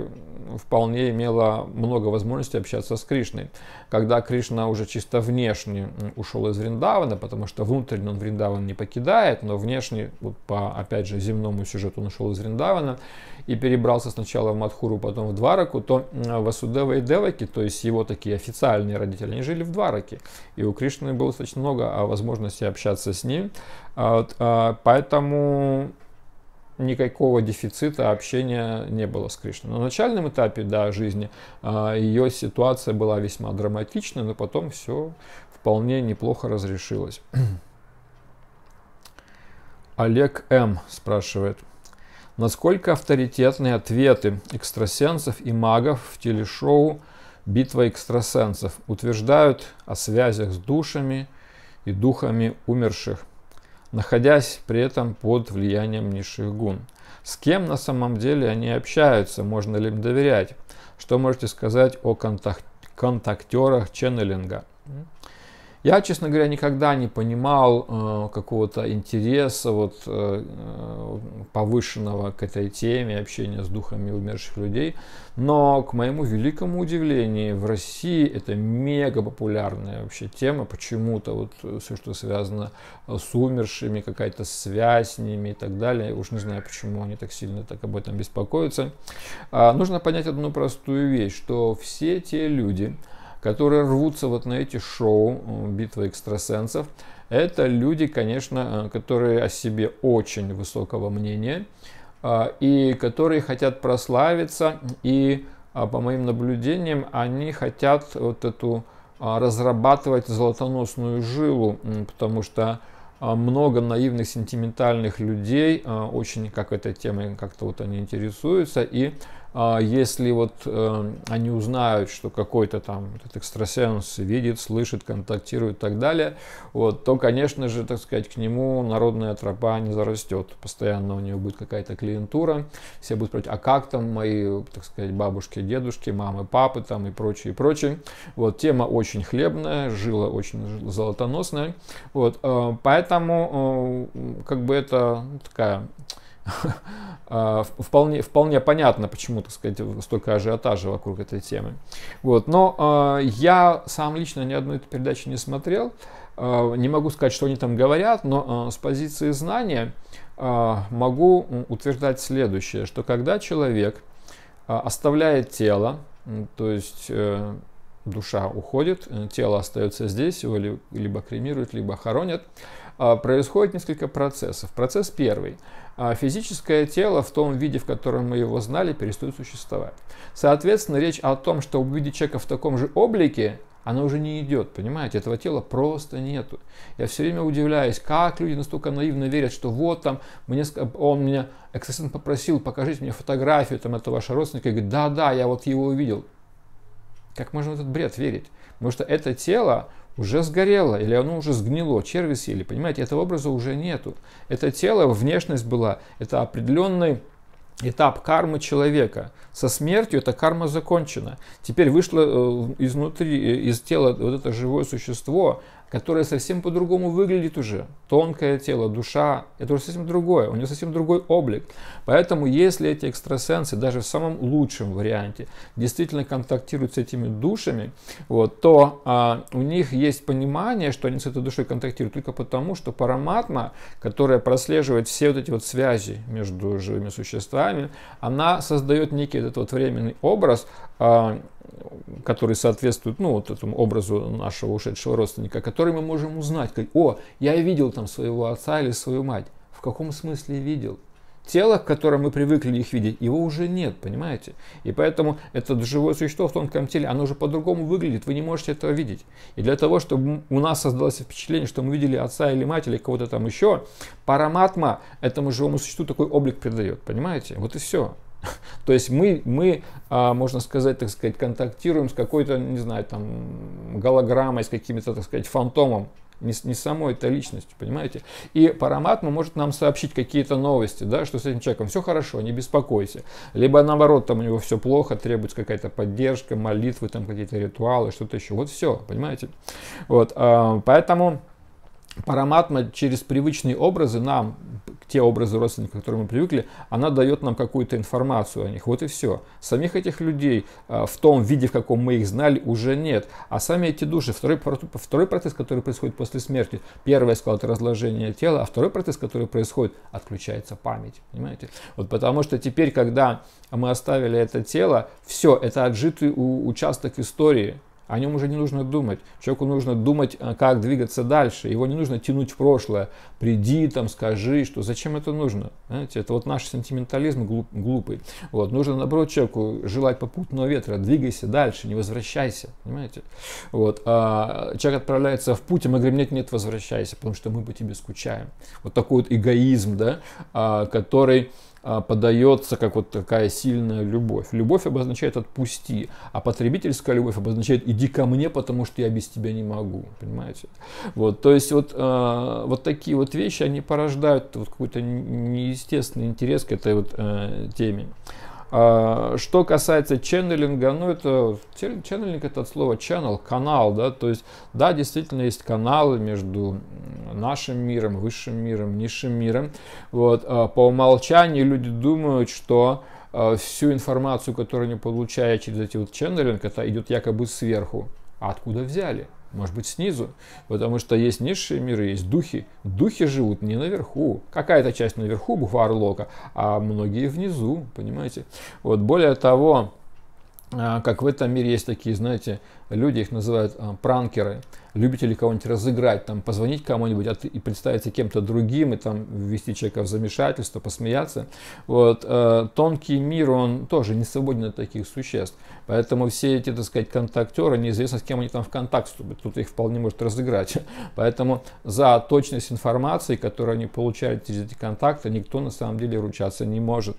вполне имела много возможностей общаться с Кришной. Когда Кришна уже чисто внешне ушел из Вриндавана, потому что внутренне он Вриндаван не покидает, но внешне, вот по, опять же, земному сюжету он ушел из Вриндавана и перебрался сначала в Мадхуру, потом в Двараку, то Васудева и Деваки, то есть его такие официальные родители, они жили в Двараке. И у Кришны было достаточно много а, возможностей общаться с ним. А, а, поэтому никакого дефицита общения не было с Кришной. На начальном этапе да, жизни а, ее ситуация была весьма драматичной, но потом все вполне неплохо разрешилось. Олег М. спрашивает. Насколько авторитетны ответы экстрасенсов и магов в телешоу «Битва экстрасенсов» утверждают о связях с душами и духами умерших – находясь при этом под влиянием низших гун. С кем на самом деле они общаются, можно ли им доверять? Что можете сказать о контактерах ченнелинга? Я, честно говоря, никогда не понимал э, какого-то интереса вот, э, э, повышенного к этой теме общения с духами умерших людей. Но, к моему великому удивлению, в России это мега популярная вообще тема. Почему-то вот э, все, что связано э, с умершими, какая-то связь с ними и так далее. уж не знаю, почему они так сильно так об этом беспокоятся. Э, нужно понять одну простую вещь, что все те люди, которые рвутся вот на эти шоу э, «Битва экстрасенсов». Это люди, конечно, э, которые о себе очень высокого мнения э, и которые хотят прославиться, и, по моим наблюдениям, они хотят вот эту разрабатывать золотоносную жилу, потому что много наивных, сентиментальных людей, очень как этой темой как-то вот они интересуются, и а если вот э, они узнают, что какой-то там этот экстрасенс видит, слышит, контактирует и так далее, вот, то, конечно же, так сказать, к нему народная тропа не зарастет. Постоянно у него будет какая-то клиентура, все будут спрашивать, а как там мои, так сказать, бабушки, дедушки, мамы, папы там и прочее, и прочее. Вот, тема очень хлебная, жила очень золотоносная, вот, э, поэтому э, как бы это такая А, вполне, вполне понятно, почему, так сказать, столько ажиотажа вокруг этой темы. Вот. Но э, я сам лично ни одной этой передачи не смотрел. Э, не могу сказать, что они там говорят, но э, с позиции знания э, могу утверждать следующее, что когда человек э, оставляет тело, то есть э, душа уходит, э, тело остается здесь, его либо кремируют, либо хоронят, происходит несколько процессов. Процесс первый – а физическое тело в том виде, в котором мы его знали, перестает существовать. Соответственно, речь о том, что увидеть человека в таком же облике, она уже не идет, понимаете, этого тела просто нету. Я все время удивляюсь, как люди настолько наивно верят, что вот там, мне, он меня, эксцессент попросил, покажите мне фотографию там этого вашего родственника, и говорит, да-да, я вот его увидел. Как можно в этот бред верить? Потому что это тело уже сгорело, или оно уже сгнило, черви съели, понимаете, этого образа уже нету. Это тело, внешность была, это определенный этап кармы человека. Со смертью эта карма закончена. Теперь вышло э, изнутри, э, из тела вот это живое существо, которое совсем по-другому выглядит уже. Тонкое тело, душа, это уже совсем другое, у нее совсем другой облик. Поэтому если эти экстрасенсы даже в самом лучшем варианте действительно контактируют с этими душами, вот, то а, у них есть понимание, что они с этой душой контактируют только потому, что параматма, которая прослеживает все вот эти вот связи между живыми существами, она создает некий этот вот временный образ, а, которые соответствуют ну, вот этому образу нашего ушедшего родственника, который мы можем узнать, как, о, я видел там своего отца или свою мать. В каком смысле видел? Тело, к которому мы привыкли их видеть, его уже нет, понимаете? И поэтому это живое существо в тонком теле, оно уже по-другому выглядит, вы не можете этого видеть. И для того, чтобы у нас создалось впечатление, что мы видели отца или мать или кого-то там еще, параматма этому живому существу такой облик придает, понимаете? Вот и все. То есть мы, мы а, можно сказать, так сказать, контактируем с какой-то, не знаю, там, голограммой, с каким-то, так сказать, фантомом, не, не самой этой личностью, понимаете? И Параматма может нам сообщить какие-то новости, да, что с этим человеком все хорошо, не беспокойся. Либо наоборот, там у него все плохо, требуется какая-то поддержка, молитвы, там какие-то ритуалы, что-то еще. Вот все, понимаете? Вот, а, поэтому параматма через привычные образы нам, те образы родственников, к которым мы привыкли, она дает нам какую-то информацию о них. Вот и все. Самих этих людей э, в том виде, в каком мы их знали, уже нет. А сами эти души, второй, второй процесс, который происходит после смерти, первое, я сказал, это разложение тела, а второй процесс, который происходит, отключается память. Понимаете? Вот потому что теперь, когда мы оставили это тело, все, это отжитый участок истории, о нем уже не нужно думать. Человеку нужно думать, а, как двигаться дальше. Его не нужно тянуть в прошлое. Приди там, скажи, что зачем это нужно. Знаете, это вот наш сентиментализм глуп, глупый. Вот. Нужно, наоборот, человеку желать попутного ветра. Двигайся дальше, не возвращайся. Понимаете? Вот. А человек отправляется в путь, а мы говорим, нет, нет, возвращайся, потому что мы по тебе скучаем. Вот такой вот эгоизм, да, а, который а, подается как вот такая сильная любовь. Любовь обозначает отпусти, а потребительская любовь обозначает иди ко мне, потому что я без тебя не могу, понимаете? Вот, то есть вот, э, вот такие вот вещи, они порождают вот какой-то неестественный интерес к этой вот э, теме. А, что касается ченнелинга, ну это ченнелинг это от слова channel, канал, да, то есть, да, действительно есть каналы между нашим миром, высшим миром, низшим миром. Вот, а, по умолчанию люди думают, что а, всю информацию, которую они получают через эти вот ченнелинг, это идет якобы сверху. А откуда взяли? может быть, снизу. Потому что есть низшие миры, есть духи. Духи живут не наверху. Какая-то часть наверху буква Орлока, а многие внизу, понимаете. Вот, более того, а, как в этом мире есть такие, знаете, люди, их называют а, пранкеры любите ли кого-нибудь разыграть, там, позвонить кому-нибудь а и представиться кем-то другим, и там ввести человека в замешательство, посмеяться. Вот, э, тонкий мир, он тоже не свободен от таких существ. Поэтому все эти, так сказать, контактеры, неизвестно, с кем они там в контакт вступят. тут их вполне может разыграть. Поэтому за точность информации, которую они получают через эти контакты, никто на самом деле ручаться не может.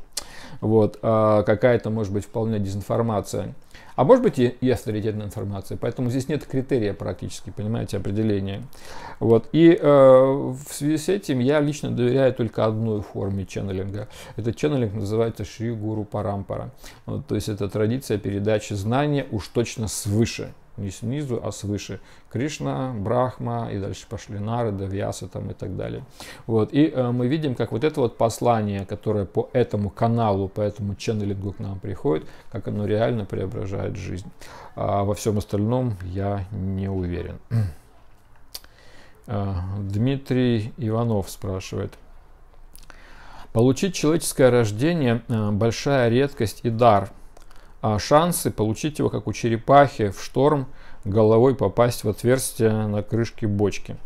Вот, э, какая-то может быть вполне дезинформация. А может быть и, и авторитетная информация. Поэтому здесь нет критерия практически, понимаете, определения. Вот. И э, в связи с этим я лично доверяю только одной форме ченнелинга. Этот ченнелинг называется Шри Гуру Парампара. Вот, то есть это традиция передачи знания уж точно свыше не снизу, а свыше. Кришна, Брахма и дальше пошли Нарада, Вьяса там и так далее. Вот. И э, мы видим, как вот это вот послание, которое по этому каналу, по этому ченнелингу к нам приходит, как оно реально преображает жизнь. А во всем остальном я не уверен. Э, Дмитрий Иванов спрашивает. Получить человеческое рождение э, – большая редкость и дар – а шансы получить его, как у черепахи, в шторм головой попасть в отверстие на крышке бочки.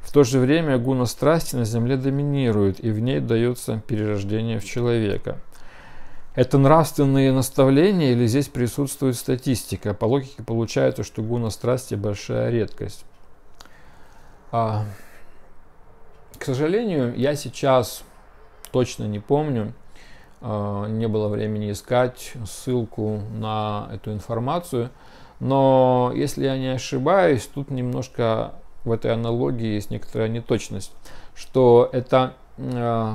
В то же время гуна страсти на земле доминирует, и в ней дается перерождение в человека. Это нравственные наставления или здесь присутствует статистика? По логике получается, что гуна страсти большая редкость. А, к сожалению, я сейчас точно не помню, Э, не было времени искать ссылку на эту информацию. Но если я не ошибаюсь, тут немножко в этой аналогии есть некоторая неточность, что это э,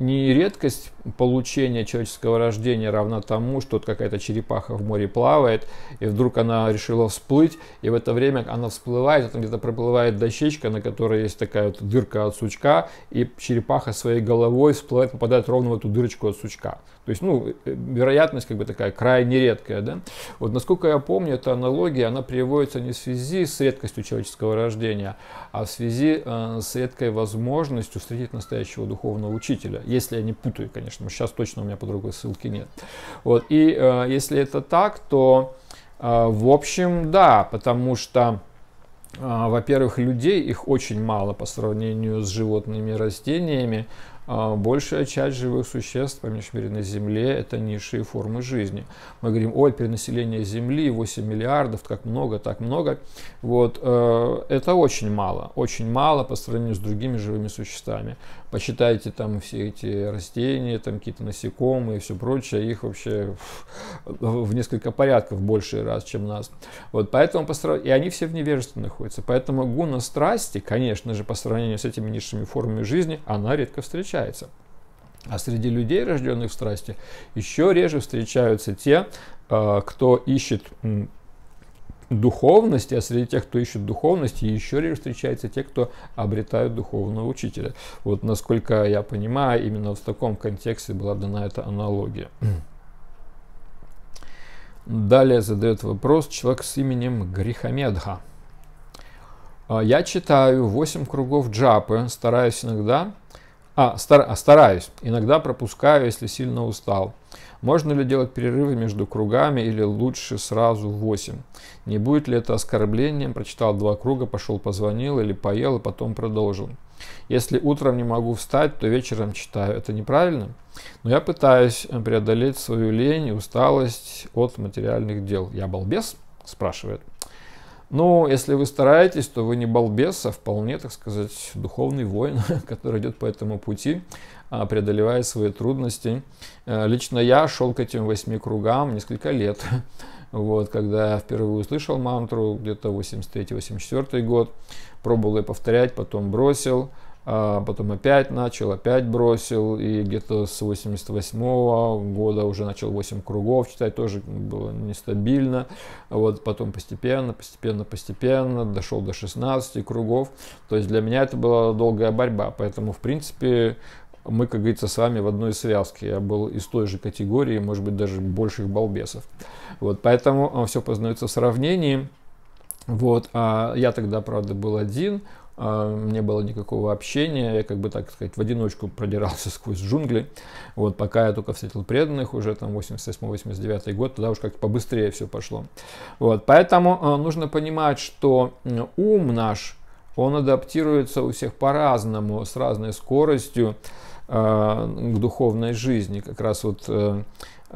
не редкость получения человеческого рождения равна тому, что какая-то черепаха в море плавает, и вдруг она решила всплыть, и в это время она всплывает, там где-то проплывает дощечка, на которой есть такая вот дырка от сучка, и черепаха своей головой всплывает, попадает ровно в эту дырочку от сучка. То есть, ну, э, вероятность как бы такая крайне редкая, да. Вот насколько я помню, эта аналогия, она приводится не в связи с редкостью человеческого рождения, а в связи э, с редкой возможностью встретить настоящего духовного учителя. Если я не путаю, конечно, сейчас точно у меня по другой ссылке нет. Вот, и э, если это так, то, э, в общем, да, потому что... Э, во-первых, людей их очень мало по сравнению с животными и растениями. А, большая часть живых существ, по меньшей мере, на Земле – это низшие формы жизни. Мы говорим, ой, перенаселение Земли 8 миллиардов, как много, так много. Вот, э, это очень мало, очень мало по сравнению с другими живыми существами посчитайте там все эти растения, там какие-то насекомые и все прочее, их вообще в несколько порядков больше раз, чем нас. Вот поэтому, и они все в невежестве находятся. Поэтому гуна страсти, конечно же, по сравнению с этими низшими формами жизни, она редко встречается. А среди людей, рожденных в страсти, еще реже встречаются те, а, кто ищет духовности, а среди тех, кто ищет духовности, еще реже встречаются те, кто обретают духовного учителя. Вот насколько я понимаю, именно в таком контексте была дана эта аналогия. Далее задает вопрос человек с именем Грихамедха. «А я читаю 8 кругов джапы, стараюсь иногда а, стар, а, стараюсь. Иногда пропускаю, если сильно устал. Можно ли делать перерывы между кругами или лучше сразу 8? Не будет ли это оскорблением? Прочитал два круга, пошел позвонил или поел и потом продолжил. Если утром не могу встать, то вечером читаю. Это неправильно? Но я пытаюсь э, преодолеть свою лень и усталость от материальных дел. Я балбес? Спрашивает. Ну, если вы стараетесь, то вы не балбес, а вполне, так сказать, духовный воин, который идет по этому пути, а, преодолевая свои трудности. Э, лично я шел к этим восьми кругам несколько лет. Вот, когда я впервые услышал мантру, где-то 83-84 год, пробовал ее повторять, потом бросил – а потом опять начал, опять бросил, и где-то с 88 года уже начал 8 кругов читать, тоже было нестабильно, вот потом постепенно, постепенно, постепенно дошел до 16 кругов, то есть для меня это была долгая борьба, поэтому, в принципе, мы, как говорится, с вами в одной связке. Я был из той же категории, может быть, даже больших балбесов. Вот, поэтому а, все познается в сравнении. Вот, а я тогда, правда, был один, а, не было никакого общения, я как бы, так сказать, в одиночку продирался сквозь джунгли, вот, пока я только встретил преданных, уже там 88-89 год, тогда уж как-то побыстрее все пошло. Вот, поэтому э, нужно понимать, что ум наш, он адаптируется у всех по-разному, с разной скоростью э, к духовной жизни, как раз вот э,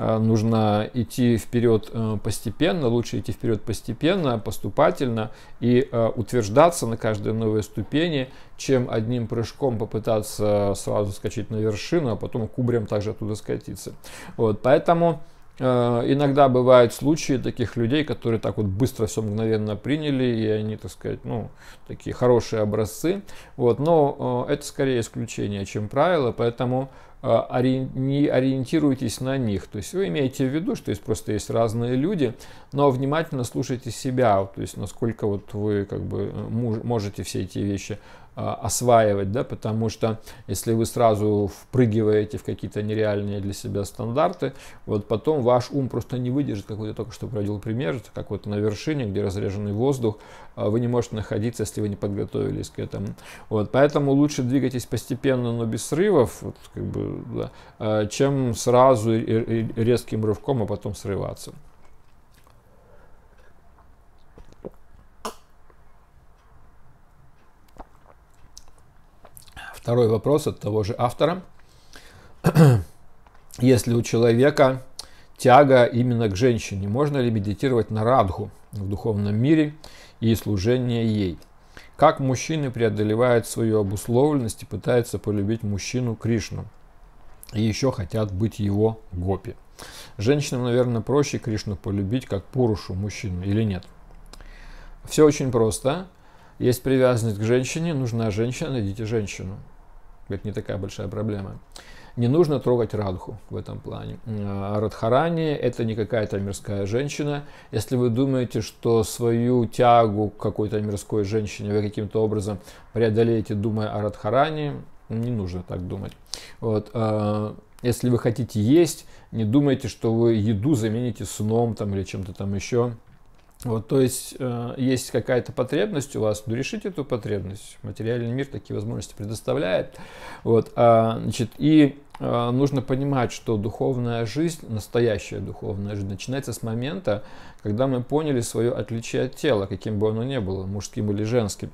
Э, нужно идти вперед э, постепенно, лучше идти вперед постепенно, поступательно и э, утверждаться на каждой новой ступени, чем одним прыжком попытаться сразу скачать на вершину, а потом кубрем также оттуда скатиться. Вот, поэтому иногда бывают случаи таких людей, которые так вот быстро все мгновенно приняли, и они, так сказать, ну, такие хорошие образцы. Вот, но это скорее исключение, чем правило, поэтому а, не ориентируйтесь на них. То есть вы имеете в виду, что есть просто есть разные люди, но внимательно слушайте себя, то есть насколько вот вы как бы э, можете все эти вещи а, осваивать, да, потому что если вы сразу впрыгиваете в какие-то нереальные для себя стандарты, вот потом ваш ум просто не выдержит, как вот я только что проводил пример, это как вот на вершине, где разреженный воздух, а вы не можете находиться, если вы не подготовились к этому. Вот, поэтому лучше двигайтесь постепенно, но без срывов, вот, как бы, да, а, чем сразу резким рывком, а потом срываться. Второй вопрос от того же автора. Если у человека тяга именно к женщине, можно ли медитировать на радгу в духовном мире и служение ей? Как мужчины преодолевают свою обусловленность и пытаются полюбить мужчину Кришну? И еще хотят быть его гопи. Женщинам, наверное, проще Кришну полюбить как Пурушу мужчину или нет? Все очень просто. Есть привязанность к женщине, нужна женщина, найдите женщину это не такая большая проблема. Не нужно трогать Радху в этом плане. А, Радхарани – это не какая-то мирская женщина. Если вы думаете, что свою тягу к какой-то мирской женщине вы каким-то образом преодолеете, думая о Радхарани, не нужно так думать. Вот. А, если вы хотите есть, не думайте, что вы еду замените сном там, или чем-то там еще. Вот, то есть э, есть какая-то потребность у вас, ну решите эту потребность. Материальный мир такие возможности предоставляет. Вот, а, значит, и э, нужно понимать, что духовная жизнь, настоящая духовная жизнь, начинается с момента, когда мы поняли свое отличие от тела, каким бы оно ни было, мужским или женским.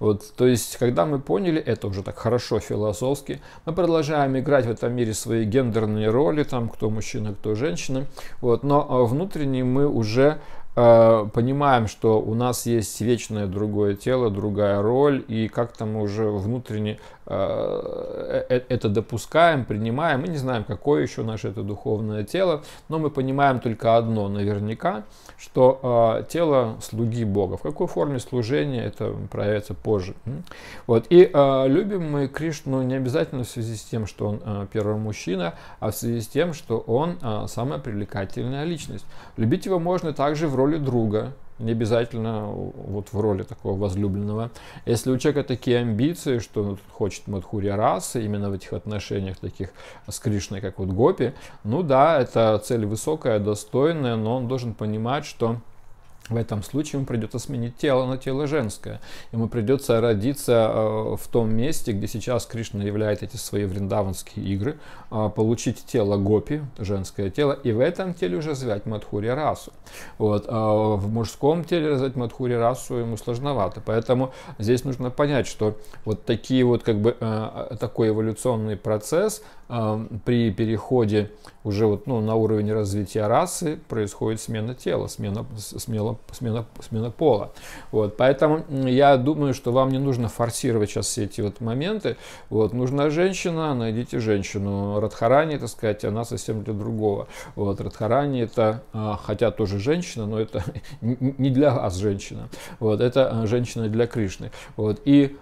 Вот, то есть, когда мы поняли это уже так хорошо философски, мы продолжаем играть в этом мире свои гендерные роли, там кто мужчина, кто женщина. Вот, но а, внутренне мы уже Э, понимаем, что у нас есть вечное другое тело, другая роль, и как-то мы уже внутренне э, э, это допускаем, принимаем. Мы не знаем, какое еще наше это духовное тело, но мы понимаем только одно наверняка, что тело слуги Бога. В какой форме служения это проявится позже. Вот. И любим мы Кришну не обязательно в связи с тем, что он первый мужчина, а в связи с тем, что он самая привлекательная личность. Любить его можно также в роли роли друга, не обязательно вот в роли такого возлюбленного. Если у человека такие амбиции, что он хочет Мадхурья расы, именно в этих отношениях таких с Кришной, как вот Гопи, ну да, это цель высокая, достойная, но он должен понимать, что в этом случае ему придется сменить тело на тело женское. Ему придется родиться э, в том месте, где сейчас Кришна являет эти свои вриндаванские игры, э, получить тело гопи, женское тело, и в этом теле уже звать Мадхури расу. Вот. А в мужском теле развить Мадхури расу ему сложновато. Поэтому здесь нужно понять, что вот такие вот как бы э, такой эволюционный процесс, а, при переходе уже вот, ну, на уровень развития расы происходит смена тела, смена, смена, смена, смена пола. Вот, поэтому я думаю, что вам не нужно форсировать сейчас все эти вот моменты. Вот, нужна женщина, найдите женщину. Радхарани, так сказать, она совсем для другого. Вот, Радхарани это, а, хотя тоже женщина, но это не для вас женщина. Вот, это а, женщина для Кришны. Вот, и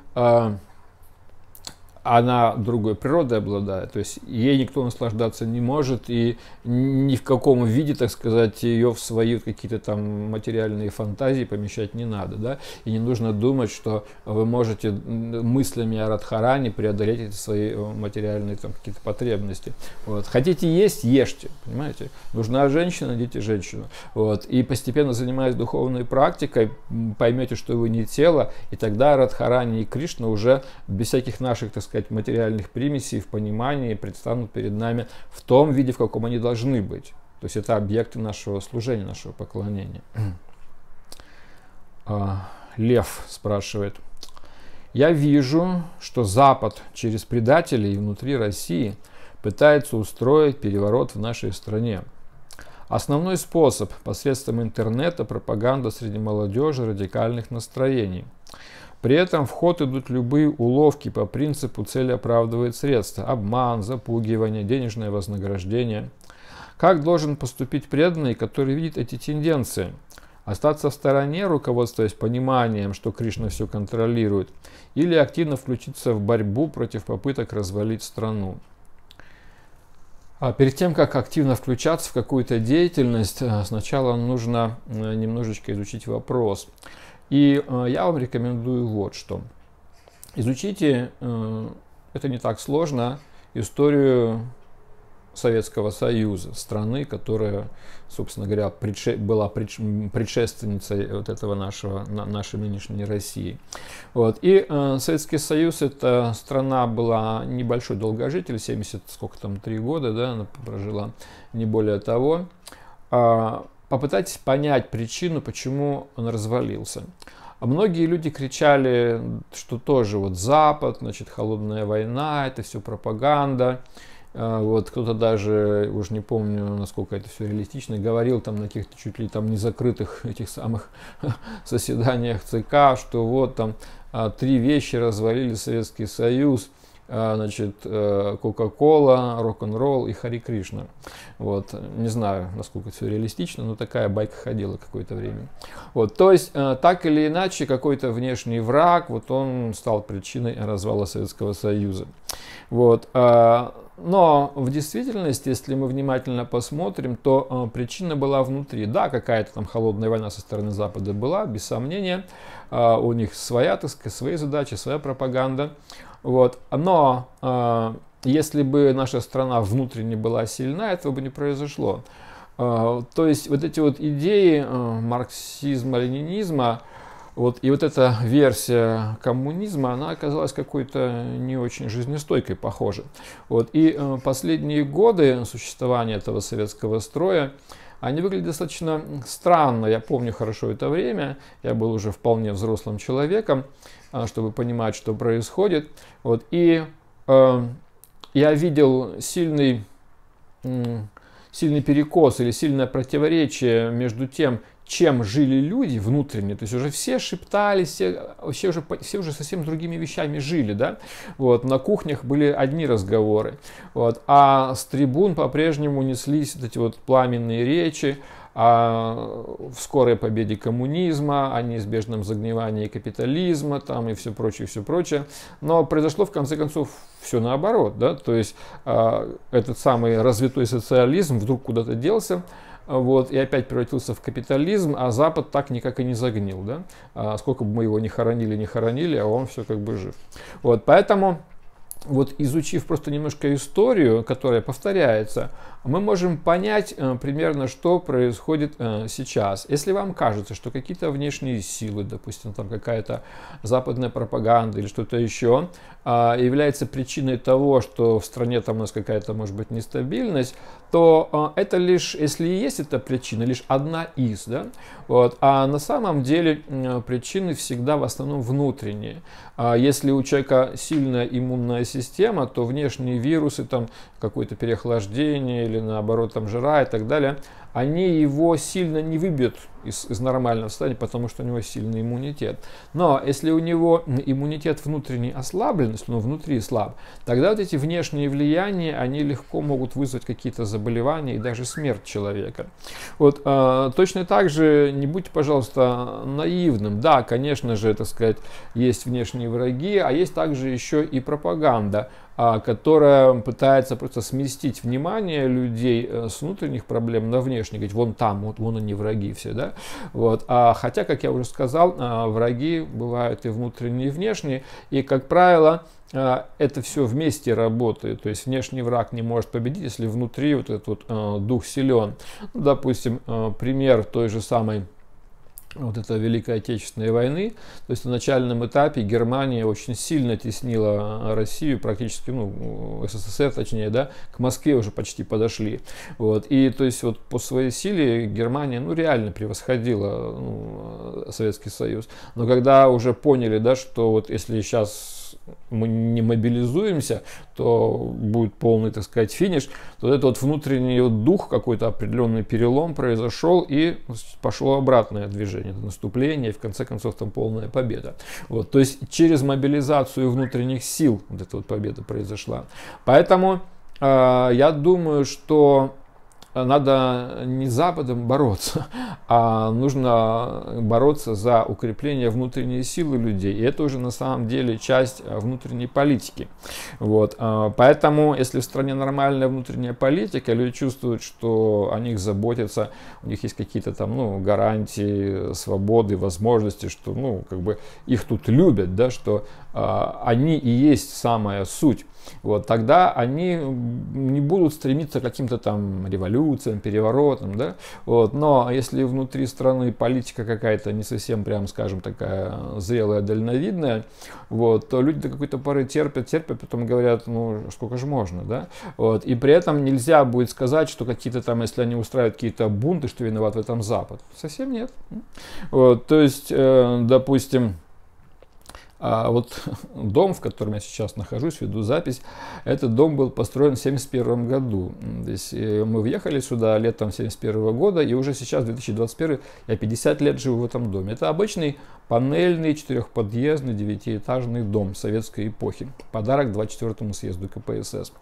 она другой природой обладает, то есть ей никто наслаждаться не может и ни в каком виде, так сказать, ее в свои какие-то там материальные фантазии помещать не надо, да, и не нужно думать, что вы можете мыслями о Радхаране преодолеть эти свои э, материальные там какие-то потребности, вот, хотите есть, ешьте, понимаете, нужна женщина, идите женщину, вот, и постепенно занимаясь духовной практикой, поймете, что вы не тело, и тогда Радхарани и Кришна уже без всяких наших, так сказать, сказать, материальных примесей в понимании предстанут перед нами в том виде, в каком они должны быть. То есть это объекты нашего служения, нашего поклонения. А, Лев спрашивает. Я вижу, что Запад через предателей внутри России пытается устроить переворот в нашей стране. Основной способ – посредством интернета пропаганда среди молодежи радикальных настроений – при этом в ход идут любые уловки по принципу «цель оправдывает средства» – обман, запугивание, денежное вознаграждение. Как должен поступить преданный, который видит эти тенденции? Остаться в стороне, руководствуясь пониманием, что Кришна все контролирует, или активно включиться в борьбу против попыток развалить страну? А перед тем, как активно включаться в какую-то деятельность, э, сначала нужно э, немножечко изучить вопрос – и э, я вам рекомендую вот что. Изучите, э, это не так сложно, историю Советского Союза, страны, которая, собственно говоря, предше... была предшественницей вот этого нашего, нашей нынешней России. Вот. И э, Советский Союз, эта страна была небольшой долгожитель, 70, сколько там, 3 года, да, она прожила, не более того. А, попытайтесь понять причину, почему он развалился. А Многие люди кричали, что тоже вот Запад, значит, холодная война, это все пропаганда. А, вот кто-то даже, уж не помню, насколько это все реалистично, говорил там на каких-то чуть ли там незакрытых этих самых соседаниях ЦК, что вот там а, три вещи развалили Советский Союз – а, значит, э, Кока-Кола, рок-н-ролл и Хари Кришна. Вот, не знаю, насколько все реалистично, но такая байка ходила какое-то время. Вот, то есть, э, так или иначе, какой-то внешний враг, вот он стал причиной развала Советского Союза. Вот, а, но в действительности, если мы внимательно посмотрим, то э, причина была внутри. Да, какая-то там холодная война со стороны Запада была, без сомнения. А, у них своя, так сказать, свои задачи, своя пропаганда. Вот. Но э, если бы наша страна внутренне была сильна, этого бы не произошло. Э, то есть вот эти вот идеи э, марксизма, ленинизма, вот, и вот эта версия коммунизма, она оказалась какой-то не очень жизнестойкой, похоже. Вот, и э, последние годы существования этого советского строя, э, они выглядят достаточно странно. Я помню хорошо это время, я был уже вполне взрослым человеком, а, чтобы понимать, что происходит. Вот. И э, я видел сильный, э, сильный перекос или сильное противоречие между тем, чем жили люди внутренне, то есть уже все шептались, все, все, уже, все уже совсем другими вещами жили, да, вот, на кухнях были одни разговоры, вот, а с трибун по-прежнему неслись вот эти вот пламенные речи, о а, скорой победе коммунизма, о неизбежном загнивании капитализма там и все прочее, все прочее. Но произошло в конце концов все наоборот, да, то есть э, этот самый развитой социализм вдруг куда-то делся, вот, и опять превратился в капитализм, а Запад так никак и не загнил, да, а сколько бы мы его не хоронили, не хоронили, а он все как бы жив. Вот, поэтому вот изучив просто немножко историю, которая повторяется, мы можем понять э, примерно, что происходит э, сейчас. Если вам кажется, что какие-то внешние силы, допустим, там какая-то западная пропаганда или что-то еще, а, является причиной того, что в стране там у нас какая-то, может быть, нестабильность, то э, это лишь, если и есть эта причина, лишь одна из, да? Вот. А на самом деле причины всегда в основном внутренние. А если у человека сильная иммунная система, то внешние вирусы, там какое-то переохлаждение или наоборот там жара и так далее – они его сильно не выбьют из, из нормального состояния, потому что у него сильный иммунитет. Но если у него иммунитет внутренний ослаблен, если он внутри слаб, тогда вот эти внешние влияния, они легко могут вызвать какие-то заболевания и даже смерть человека. Вот э, точно так же не будьте, пожалуйста, наивным. Да, конечно же, так сказать, есть внешние враги, а есть также еще и пропаганда. А, которая пытается просто сместить внимание людей э, с внутренних проблем на внешние, говорить, вон там, вот вон они враги все, да, вот, а, хотя, как я уже сказал, а, враги бывают и внутренние, и внешние, и, как правило, а, это все вместе работает. То есть внешний враг не может победить, если внутри вот этот вот э, дух силен. Ну, допустим, э, пример той же самой вот это Великой Отечественной войны. То есть на начальном этапе Германия очень сильно теснила а, Россию, практически, ну, СССР точнее, да, к Москве уже почти подошли. Вот. И то есть вот по своей силе Германия, ну, реально превосходила ну, Советский Союз. Но когда уже поняли, да, что вот если сейчас мы не мобилизуемся, то будет полный, так сказать, финиш. То вот этот вот внутренний дух, какой-то определенный перелом произошел, и пошло обратное движение, наступление, и в конце концов там полная победа. Вот, то есть через мобилизацию внутренних сил вот эта вот победа произошла. Поэтому э, я думаю, что надо не с Западом бороться, а нужно бороться за укрепление внутренней силы людей. И это уже на самом деле часть э, внутренней политики. Вот. Э, поэтому, если в стране нормальная внутренняя политика, люди чувствуют, что о них заботятся, у них есть какие-то там ну, гарантии, свободы, возможности, что ну, как бы их тут любят, да, что э, они и есть самая суть вот, тогда они не будут стремиться к каким-то там революциям, переворотам, да, вот, но если внутри страны политика какая-то не совсем, прям, скажем, такая зрелая, дальновидная, вот, то люди до какой-то поры терпят, терпят, потом говорят, ну, сколько же можно, да, вот, и при этом нельзя будет сказать, что какие-то там, если они устраивают какие-то бунты, что виноват в этом Запад, совсем нет, вот, то есть, э, допустим, а вот дом, в котором я сейчас нахожусь, веду запись, этот дом был построен в 1971 году. То есть э, мы въехали сюда летом 1971 года, и уже сейчас, 2021, я 50 лет живу в этом доме. Это обычный панельный четырехподъездный девятиэтажный дом советской эпохи. Подарок 24-му съезду КПСС.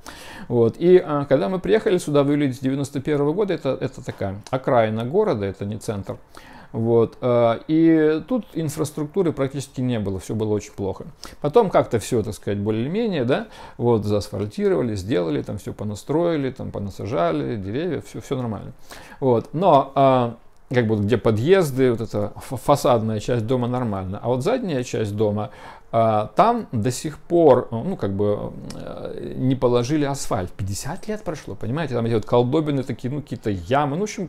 Вот. И а, когда мы приехали сюда, в июле 91 года, это, это такая окраина города, это не центр. Вот. Э, и тут инфраструктуры практически не было, все было очень плохо. Потом как-то все, так сказать, более-менее, да, вот, заасфальтировали, сделали, там все понастроили, там понасажали, деревья, все, все нормально. Вот. Но э, как бы где подъезды, вот эта фасадная часть дома нормально, а вот задняя часть дома, э, там до сих пор, ну, как бы, не положили асфальт. 50 лет прошло, понимаете, там эти вот колдобины такие, ну, какие-то ямы, ну, в общем,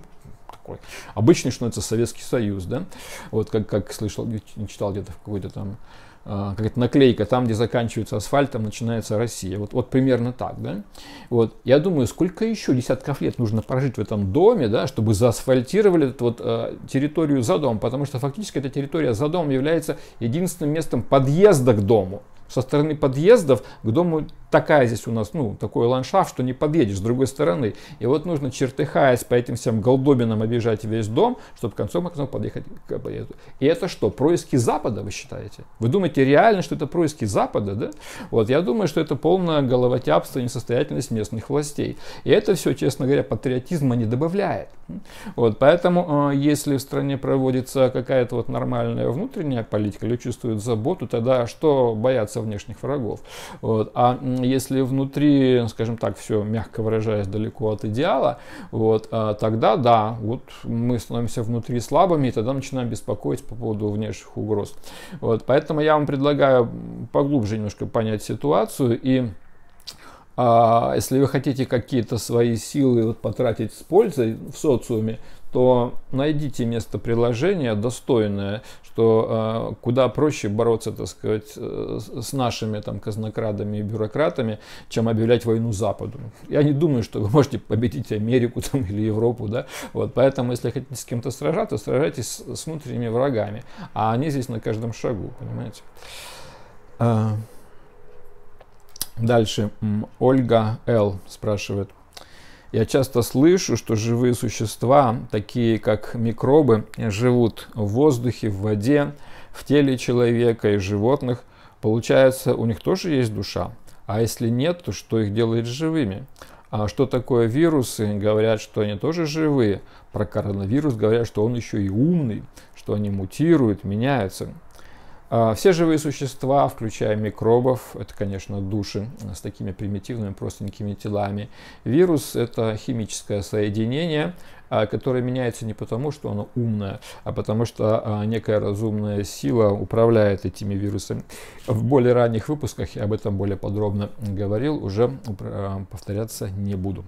такой. Обычный, что это Советский Союз, да, вот как, как слышал, читал где-то в какой-то там а, какая-то наклейка, там, где заканчивается асфальт, там начинается Россия. Вот, вот примерно так, да? Вот, я думаю, сколько еще десятков лет нужно прожить в этом доме, да, чтобы заасфальтировали эту вот э, территорию за дом, потому что фактически эта территория за дом является единственным местом подъезда к дому. Со стороны подъездов к дому такая здесь у нас, ну, такой ландшафт, что не подъедешь с другой стороны. И вот нужно, чертыхаясь по этим всем голдобинам, обижать весь дом, чтобы концом окна подъехать к объезду. И это что, происки Запада, вы считаете? Вы думаете реально, что это происки Запада, да? Вот я думаю, что это полное головотяпство и несостоятельность местных властей. И это все, честно говоря, патриотизма не добавляет. Вот, поэтому, э, если в стране проводится какая-то вот нормальная внутренняя политика, люди чувствуют заботу, тогда что бояться внешних врагов? Вот, а если внутри, скажем так, все, мягко выражаясь, далеко от идеала, вот, а, тогда да, вот мы становимся внутри слабыми, и тогда начинаем беспокоить по поводу внешних угроз. Вот, поэтому я вам предлагаю поглубже немножко понять ситуацию и а, если вы хотите какие-то свои силы вот потратить с пользой в социуме, то найдите место приложения достойное, что а, куда проще бороться, так сказать, э, с нашими там казнокрадами и бюрократами, чем объявлять войну Западу. Я не думаю, что вы можете победить Америку там, или Европу, да, вот, поэтому если хотите с кем-то сражаться, сражайтесь с, внутренними врагами, а они здесь на каждом шагу, понимаете. А, дальше Ольга Л спрашивает. Я часто слышу, что живые существа, такие как микробы, живут в воздухе, в воде, в теле человека и животных. Получается, у них тоже есть душа. А если нет, то что их делает живыми? А что такое вирусы? Говорят, что они тоже живые. Про коронавирус говорят, что он еще и умный, что они мутируют, меняются. А, все живые существа, включая микробов, это, конечно, души с такими примитивными простенькими телами. Вирус – это химическое соединение, а, которое меняется не потому, что оно умное, а потому что а, некая разумная сила управляет этими вирусами. В более ранних выпусках я об этом более подробно говорил, уже повторяться не буду.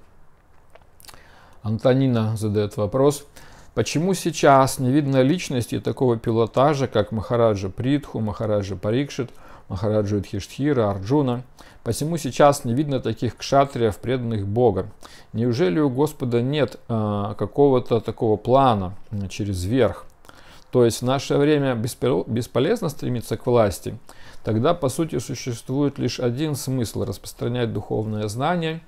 Антонина задает вопрос. Почему сейчас не видно личности такого пилотажа, как Махараджа Притху, Махараджа Парикшит, Махараджа Дхиштхира, Арджуна? Почему сейчас не видно таких кшатриев, преданных Бога. Неужели у Господа нет э, какого-то такого плана а, через верх? То есть в наше время бесполезно стремиться к власти. Тогда, по сути, существует лишь один смысл – распространять духовное знание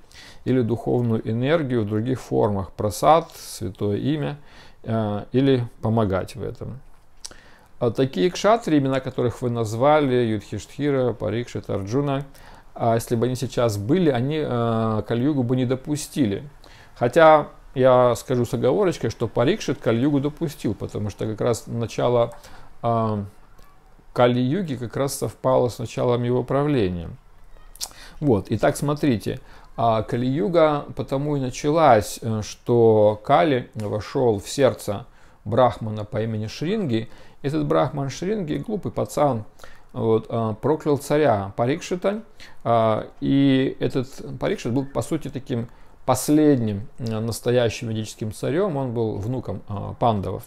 или духовную энергию в других формах – просад, святое имя – Э, или помогать в этом. А такие кшатри, имена которых вы назвали, Юдхиштхира, Парикшит, Арджуна, а если бы они сейчас были, они э, Кальюгу бы не допустили. Хотя я скажу с оговорочкой, что Парикшит Кальюгу допустил, потому что как раз начало э, Кали-юги как раз совпало с началом его правления. Вот, Итак, смотрите – а Кали-юга потому и началась, э, что Кали вошел в сердце брахмана по имени Шринги. Этот брахман Шринги, глупый пацан, вот, э, проклял царя Парикшита. Э, и этот Парикшит был, по сути, таким последним настоящим ведическим царем. Он был внуком пандавов.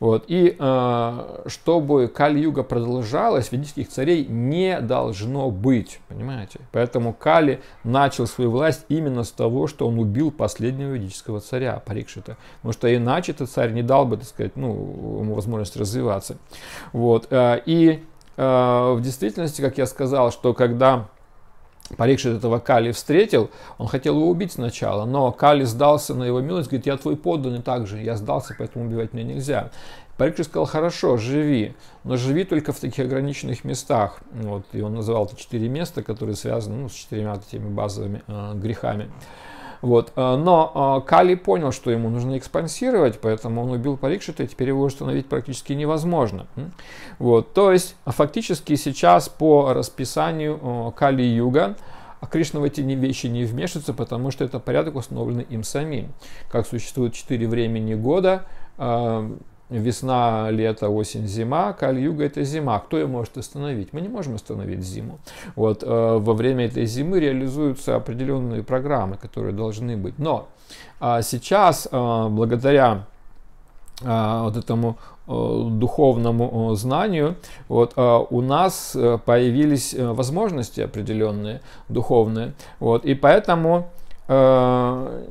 Вот. И э, чтобы Кали-юга продолжалась, ведических царей не должно быть, понимаете? Поэтому Кали начал свою власть именно с того, что он убил последнего ведического царя, Парикшита. Потому что иначе этот царь не дал бы, так сказать, ну, ему возможность развиваться. Вот. А, и э, в действительности, как я сказал, что когда Парикшит этого Кали встретил, он хотел его убить сначала, но Кали сдался на его милость, говорит, я твой подданный также, я сдался, поэтому убивать меня нельзя. Парикшит сказал, хорошо, живи, но живи только в таких ограниченных местах. Вот, и он называл это четыре места, которые связаны ну, с четырьмя такими базовыми э, грехами. Вот. Э, но э, Кали понял, что ему нужно экспансировать, поэтому он убил Парикшита, и теперь его установить практически невозможно. Вот. То есть, фактически сейчас по расписанию э, Кали-Юга а Кришна в эти вещи не вмешивается, потому что это порядок установленный им самим. Как существует четыре времени года, весна, лето, осень, зима, каль-юга – это зима. Кто ее может остановить? Мы не можем остановить зиму. Вот, э, во время этой зимы реализуются определенные программы, которые должны быть. Но а, сейчас, э, благодаря э, вот этому духовному знанию, вот, у нас появились возможности определенные духовные. Вот, и поэтому Э,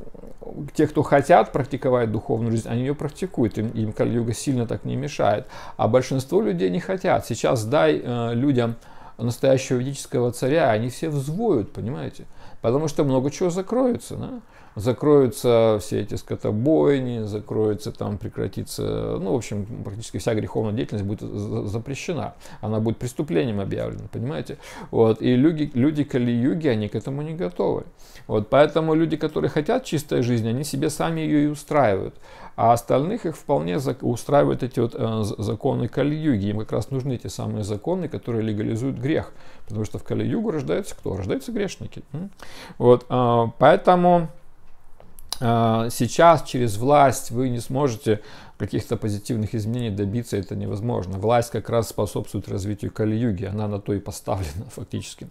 те, кто хотят практиковать духовную жизнь, они ее практикуют, им, им кали сильно так не мешает. А большинство людей не хотят. Сейчас дай э, людям настоящего ведического царя, они все взвоют, понимаете? Потому что много чего закроется. Да? закроются все эти скотобойни, закроются там, прекратится, ну, в общем, практически вся греховная деятельность будет запрещена. Она будет преступлением объявлена, понимаете? Вот, и люди, люди Кали-Юги, они к этому не готовы. Вот, поэтому люди, которые хотят чистой жизни, они себе сами ее и устраивают. А остальных их вполне устраивают эти вот э, законы Кали-Юги. Им как раз нужны те самые законы, которые легализуют грех. Потому что в Кали-Югу рождаются кто? Рождаются грешники. Вот, а, поэтому... А, сейчас через власть вы не сможете каких-то позитивных изменений добиться, это невозможно. Власть как раз способствует развитию Кали-юги, она на то и поставлена фактически.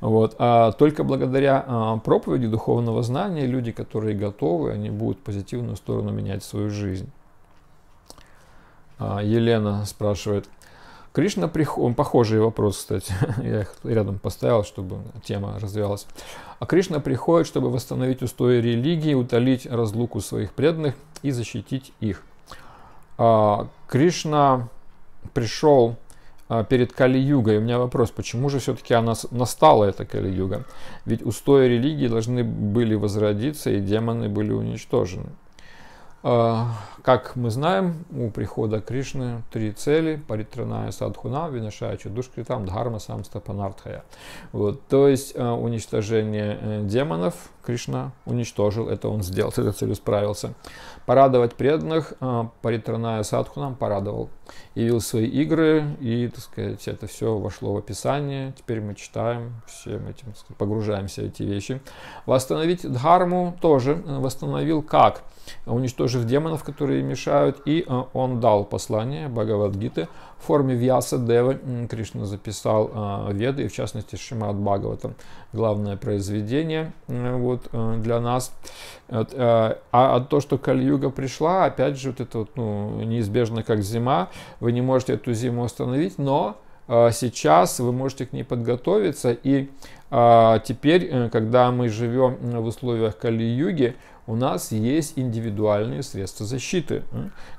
Вот. А только благодаря а, проповеди духовного знания люди, которые готовы, они будут в позитивную сторону менять свою жизнь. А, Елена спрашивает, Кришна, приход... похожий вопрос, кстати, я их рядом поставил, чтобы тема развивалась. А Кришна приходит, чтобы восстановить устои религии, утолить разлуку своих преданных и защитить их. А, Кришна пришел а, перед Кали-югой. У меня вопрос, почему же все-таки она настала, эта Кали-юга? Ведь устои религии должны были возродиться, и демоны были уничтожены. А, как мы знаем, у прихода Кришны три цели – паритраная садхуна, винашаяча душкритам, дхарма самстапанартхая. Вот, то есть а, уничтожение э, демонов, Кришна уничтожил, это он сделал, с этой целью справился. Порадовать преданных, а, Паритраная Садху нам порадовал. Явил свои игры, и, так сказать, это все вошло в описание. Теперь мы читаем, всем этим сказать, погружаемся в эти вещи. Восстановить Дхарму тоже э, восстановил как? Уничтожив демонов, которые мешают, и э, он дал послание Бхагавадгиты – в форме Вьяса Девы Кришна записал а, Веды, и в частности Шимат Бхагаватам, главное произведение э, вот, э, для нас. Э, а, а то, что Кальюга пришла, опять же, вот это вот, ну, неизбежно как зима, вы не можете эту зиму остановить, но сейчас вы можете к ней подготовиться. И а, теперь, когда мы живем в условиях Кали-юги, у нас есть индивидуальные средства защиты,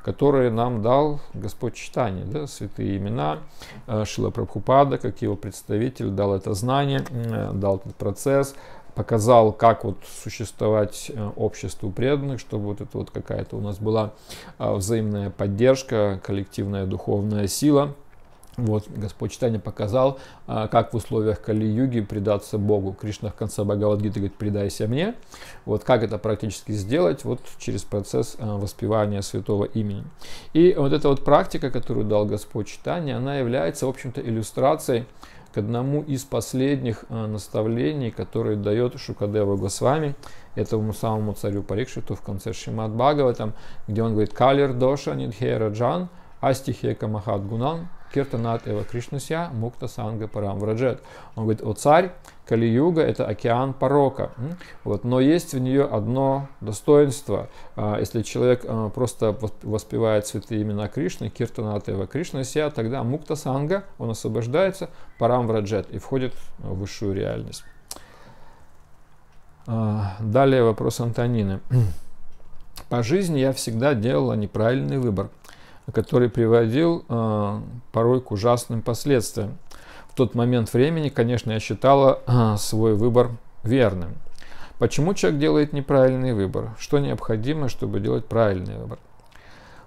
которые нам дал Господь Читание, да, святые имена, э, Шила Прабхупада, как его представитель, дал это знание, э, дал этот процесс, показал, как вот существовать э, обществу преданных, чтобы вот это вот какая-то у нас была а, взаимная поддержка, коллективная духовная сила – вот Господь читание показал, а, как в условиях Кали-юги предаться Богу. Кришна в конце Бхагавадгиты говорит, предайся мне. Вот как это практически сделать? Вот через процесс а, воспевания святого имени. И вот эта вот практика, которую дал Господь читание, она является, в общем-то, иллюстрацией к одному из последних а, наставлений, которые дает Шукадева Госвами, этому самому царю Парикшиту в конце Шримад Бхагаватам, где он говорит «Калер доша нидхера джан, астихека махат гунан, Киртанат Эва Кришнуся Мукта Санга Парам Враджет. Он говорит, о царь, Кали-юга – это океан порока. Вот. Но есть в нее одно достоинство. А, если человек а, просто воспевает святые имена Кришны, Киртанатева Кришна Сия, тогда Мукта Санга, он освобождается, Парам Враджет и входит в высшую реальность. А, далее вопрос Антонины. По жизни я всегда делала неправильный выбор – который приводил э, порой к ужасным последствиям. В тот момент времени, конечно, я считала э, свой выбор верным. Почему человек делает неправильный выбор? Что необходимо, чтобы делать правильный выбор?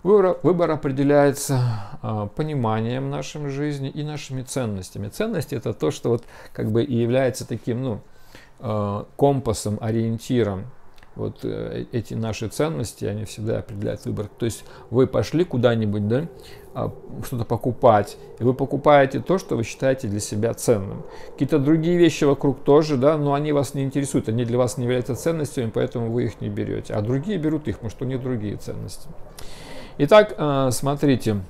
Выбор, выбор определяется э, пониманием нашей жизни и нашими ценностями. Ценности это то, что вот как бы и является таким ну, э, компасом, ориентиром вот э, эти наши ценности, они всегда определяют выбор. То есть вы пошли куда-нибудь, да, а, что-то покупать, и вы покупаете то, что вы считаете для себя ценным. Какие-то другие вещи вокруг тоже, да, но они вас не интересуют, они для вас не являются ценностями, поэтому вы их не берете. А другие берут их, потому что у них другие ценности. Итак, э, смотрите,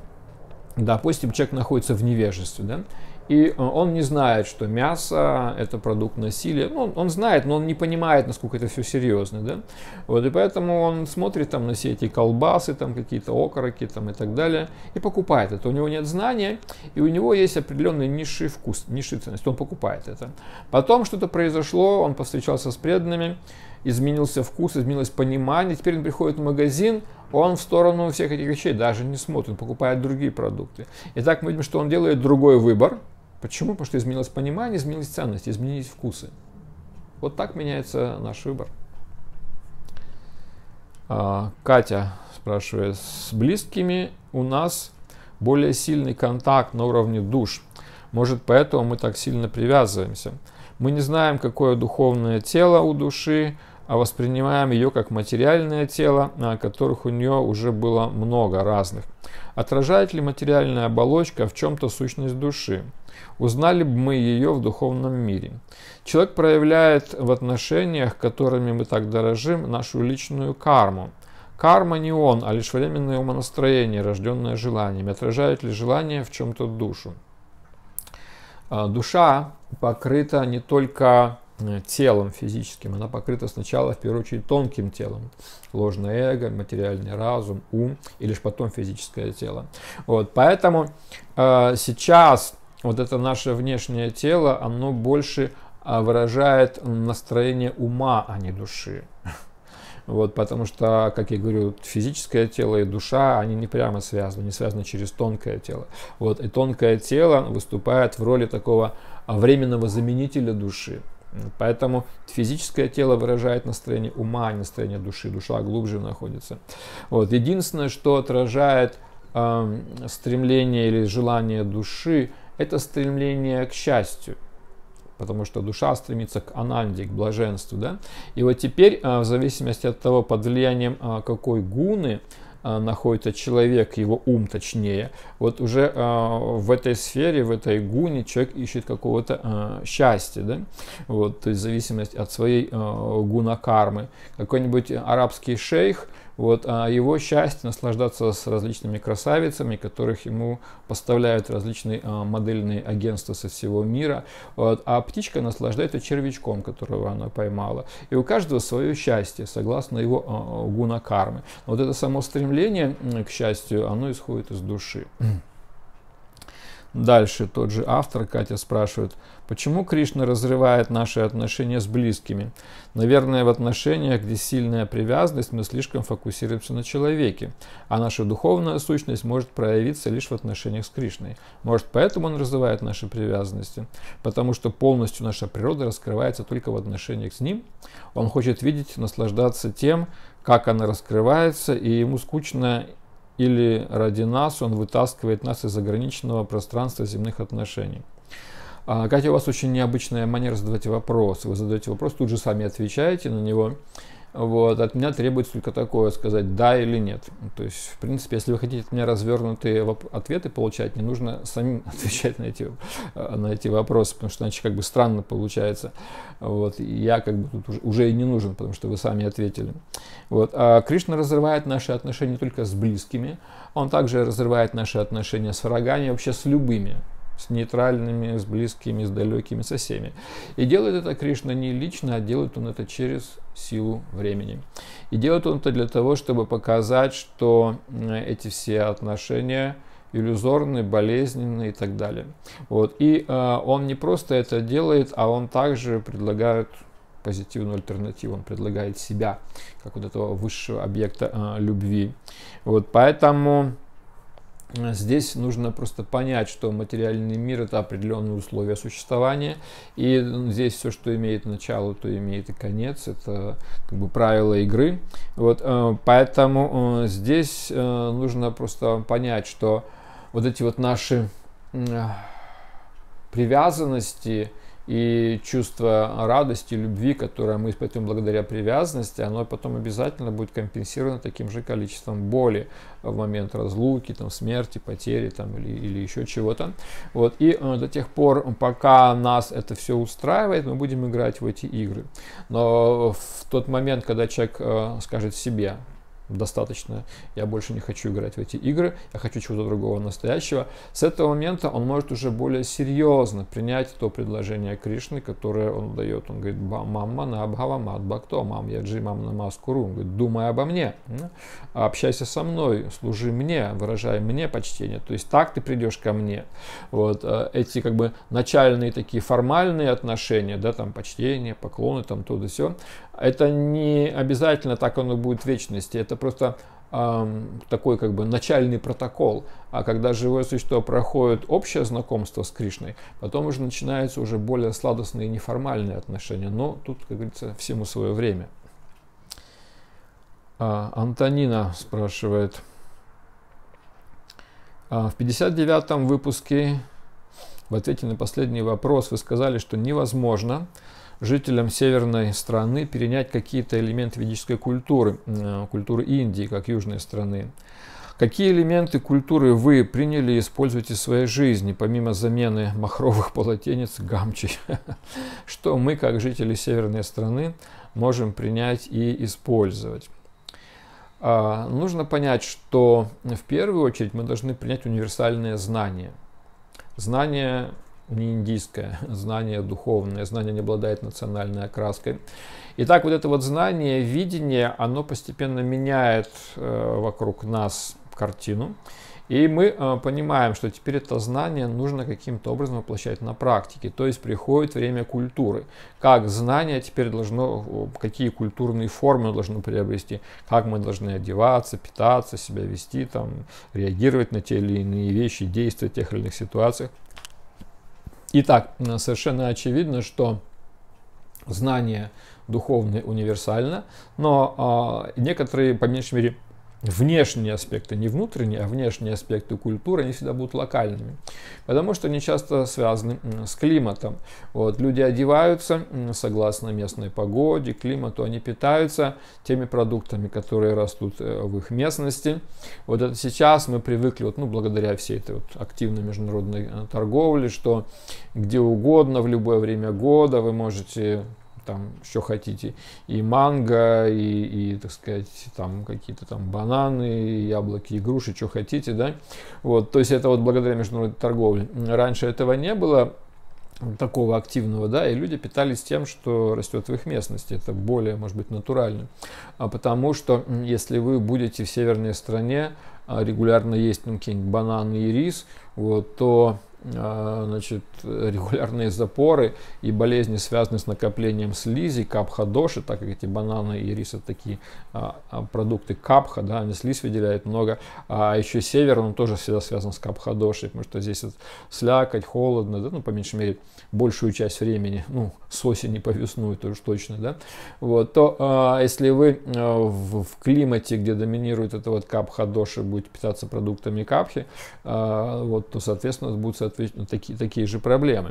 допустим, человек находится в невежестве, да, и э, он не знает, что мясо – это продукт насилия. Ну, он знает, но он не понимает, насколько это все серьезно, да? Вот, и поэтому он смотрит там на все эти колбасы, там какие-то окороки там и так далее, и покупает это. У него нет знания, и у него есть определенный низший вкус, низшая ценность, он покупает это. Потом что-то произошло, он повстречался с преданными, изменился вкус, изменилось понимание. Теперь он приходит в магазин, он в сторону всех этих вещей даже не смотрит, покупает другие продукты. И так мы видим, что он делает другой выбор – Почему? Потому что изменилось понимание, изменились ценности, изменились вкусы. Вот так меняется наш выбор. А, Катя спрашивает, с близкими у нас более сильный контакт на уровне душ. Может, поэтому мы так сильно привязываемся. Мы не знаем, какое духовное тело у души, а воспринимаем ее как материальное тело, которых у нее уже было много разных. Отражает ли материальная оболочка в чем-то сущность души? узнали бы мы ее в духовном мире. Человек проявляет в отношениях, которыми мы так дорожим, нашу личную карму. Карма не он, а лишь временное умонастроение, рожденное желаниями. Отражает ли желание в чем-то душу? А, душа покрыта не только э, телом физическим, она покрыта сначала, в первую очередь, тонким телом. Ложное эго, материальный разум, ум и лишь потом физическое тело. Вот, поэтому э, сейчас вот это наше внешнее тело, оно больше а, выражает настроение ума, а не души. Вот, потому что, как я говорю, физическое тело и душа, они не прямо связаны, не связаны через тонкое тело. Вот, и тонкое тело выступает в роли такого а, временного заменителя души. Поэтому физическое тело выражает настроение ума, а не настроение души. Душа глубже находится. Вот. Единственное, что отражает э, стремление или желание души – это стремление к счастью, потому что душа стремится к ананде, к блаженству. Да? И вот теперь, а, в зависимости от того, под влиянием а, какой гуны а, находится человек, его ум точнее, вот уже в этой сфере, в этой гуне человек ищет какого-то счастья, да? вот, то есть зависимость от своей гуна кармы. Какой-нибудь арабский шейх – вот, а его счастье наслаждаться с различными красавицами, которых ему поставляют различные а, модельные агентства со всего мира. Вот, а птичка наслаждается червячком, которого она поймала. И у каждого свое счастье, согласно его а, гуна кармы. Вот это само стремление к счастью, оно исходит из души. Дальше тот же автор, Катя, спрашивает, почему Кришна разрывает наши отношения с близкими? Наверное, в отношениях, где сильная привязанность, мы слишком фокусируемся на человеке, а наша духовная сущность может проявиться лишь в отношениях с Кришной. Может, поэтому он разрывает наши привязанности? Потому что полностью наша природа раскрывается только в отношениях с ним. Он хочет видеть, наслаждаться тем, как она раскрывается, и ему скучно или ради нас он вытаскивает нас из ограниченного пространства земных отношений. А, Катя, у вас очень необычная манера задавать вопрос. Вы задаете вопрос, тут же сами отвечаете на него. Вот, от меня требуется только такое, сказать да или нет. То есть, в принципе, если вы хотите от меня развернутые ответы получать, не нужно самим отвечать на эти, э, на эти вопросы, потому что иначе как бы странно получается. Вот, и я как бы тут уже, и не нужен, потому что вы сами ответили. Вот, а Кришна разрывает наши отношения только с близкими, он также разрывает наши отношения с врагами, вообще с любыми с нейтральными, с близкими, с далекими, со всеми. И делает это Кришна не лично, а делает он это через силу времени. И делает он это для того, чтобы показать, что эти все отношения иллюзорны, болезненные и так далее. Вот. И э, он не просто это делает, а он также предлагает позитивную альтернативу, он предлагает себя как вот этого высшего объекта э, любви. Вот поэтому Здесь нужно просто понять, что материальный мир – это определенные условия существования, и здесь все, что имеет начало, то имеет и конец, это как бы правила игры. Вот, э, поэтому э, здесь э, нужно просто понять, что вот эти вот наши привязанности – и чувство радости, любви, которое мы испытываем благодаря привязанности, оно потом обязательно будет компенсировано таким же количеством боли в момент разлуки, там, смерти, потери там, или, или еще чего-то. Вот. И э, до тех пор, пока нас это все устраивает, мы будем играть в эти игры. Но в тот момент, когда человек э, скажет себе, достаточно, я больше не хочу играть в эти игры, я хочу чего-то другого настоящего. С этого момента он может уже более серьезно принять то предложение Кришны, которое он дает. Он говорит, мама на абхавамат бакто, мам я джи мам на маскуру. Он говорит, думай обо мне, общайся со мной, служи мне, выражай мне почтение. То есть так ты придешь ко мне. Вот э, эти как бы начальные такие формальные отношения, да, там почтение, поклоны, там то да все, это не обязательно так оно будет в вечности, это просто такой как бы начальный протокол. А когда живое существо проходит общее знакомство с Кришной, потом уже начинаются уже более сладостные неформальные отношения. Но тут, как говорится, всему свое время. А, Антонина спрашивает. А, в 59-м выпуске в ответе на последний вопрос вы сказали, что невозможно жителям северной страны перенять какие-то элементы ведической культуры, э, культуры Индии, как южной страны. Какие элементы культуры вы приняли и используете в своей жизни, помимо замены махровых полотенец гамчей? Что мы, как жители северной страны, можем принять и использовать? А, нужно понять, что в первую очередь мы должны принять универсальные знания. Знания не индийское знание духовное, знание не обладает национальной окраской. И так вот это вот знание, видение, оно постепенно меняет э, вокруг нас картину. И мы э, понимаем, что теперь это знание нужно каким-то образом воплощать на практике. То есть приходит время культуры. Как знание теперь должно, какие культурные формы должно приобрести, как мы должны одеваться, питаться, себя вести, там, реагировать на те или иные вещи, действовать в тех или иных ситуациях. Итак, совершенно очевидно, что знание духовное универсально, но а, некоторые, по меньшей мере, внешние аспекты, не внутренние, а внешние аспекты культуры, они всегда будут локальными, потому что они часто связаны с климатом. Вот, люди одеваются согласно местной погоде, климату, они питаются теми продуктами, которые растут э, в их местности. Вот это сейчас мы привыкли, вот, ну, благодаря всей этой вот активной международной э, торговле, что где угодно, в любое время года вы можете там что хотите, и манго, и, и так сказать, там какие-то там бананы, яблоки, и груши, что хотите, да. Вот, то есть это вот благодаря международной торговле. Раньше этого не было, такого активного, да, и люди питались тем, что растет в их местности. Это более, может быть, натурально. А потому что, если вы будете в северной стране а, регулярно есть ну, какие-нибудь бананы и рис, вот, то а, значит, регулярные запоры и болезни, связанные с накоплением слизи, капха-доши, так как эти бананы и рис это такие а, а, продукты капха, да, они слизь выделяют много, а еще север, он тоже всегда связан с капха-дошей, потому что здесь вот слякоть, холодно, да, ну, по меньшей мере, большую часть времени, ну, с осени по весну, это уж точно, да, вот, то а, если вы а, в, в климате, где доминирует это вот капха-доши, будете питаться продуктами капхи, а, вот, то, соответственно, будет ну, такие, такие же проблемы.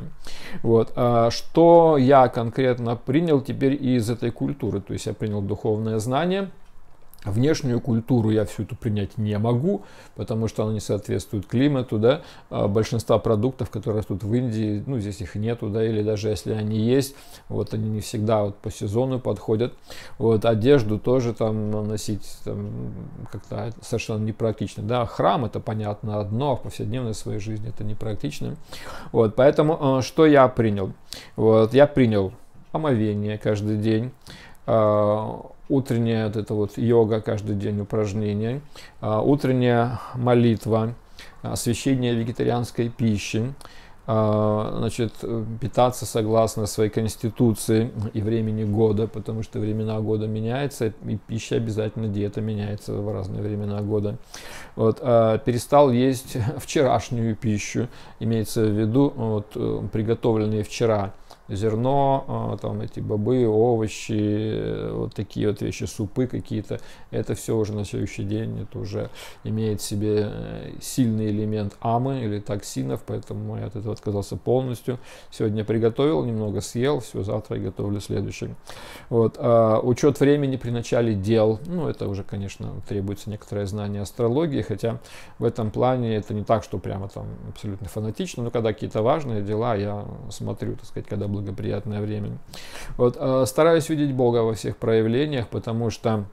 Вот. А что я конкретно принял теперь из этой культуры? То есть я принял духовное знание – Внешнюю культуру я всю эту принять не могу, потому что она не соответствует климату, да, а Большинство продуктов, которые растут в Индии, ну, здесь их нету, да, или даже если они есть, вот они не всегда вот по сезону подходят, вот, одежду тоже там носить там, как-то совершенно непрактично, да, храм это понятно одно, а в повседневной своей жизни это непрактично, вот, поэтому э, что я принял? Вот, я принял омовение каждый день, а, утренняя вот эта вот йога, каждый день упражнения, а, утренняя молитва, а, освещение вегетарианской пищи, а, значит, э, питаться согласно своей конституции и времени года, потому что времена года меняются, и пища обязательно, диета меняется в разные времена года. Вот, перестал есть вчерашнюю пищу, имеется в виду вот, э, приготовленные вчера зерно, а, там эти бобы, овощи, э, вот такие вот вещи, супы какие-то, это все уже на следующий день, это уже имеет в себе э, сильный элемент амы или токсинов, поэтому я от этого отказался полностью. Сегодня приготовил, немного съел, все, завтра я готовлю следующее. Вот. А, учет времени при начале дел, ну это уже, конечно, требуется некоторое знание астрологии, хотя в этом плане это не так, что прямо там абсолютно фанатично, но когда какие-то важные дела, я смотрю, так сказать, когда благоприятное время. Вот, а, стараюсь видеть Бога во всех проявлениях, потому что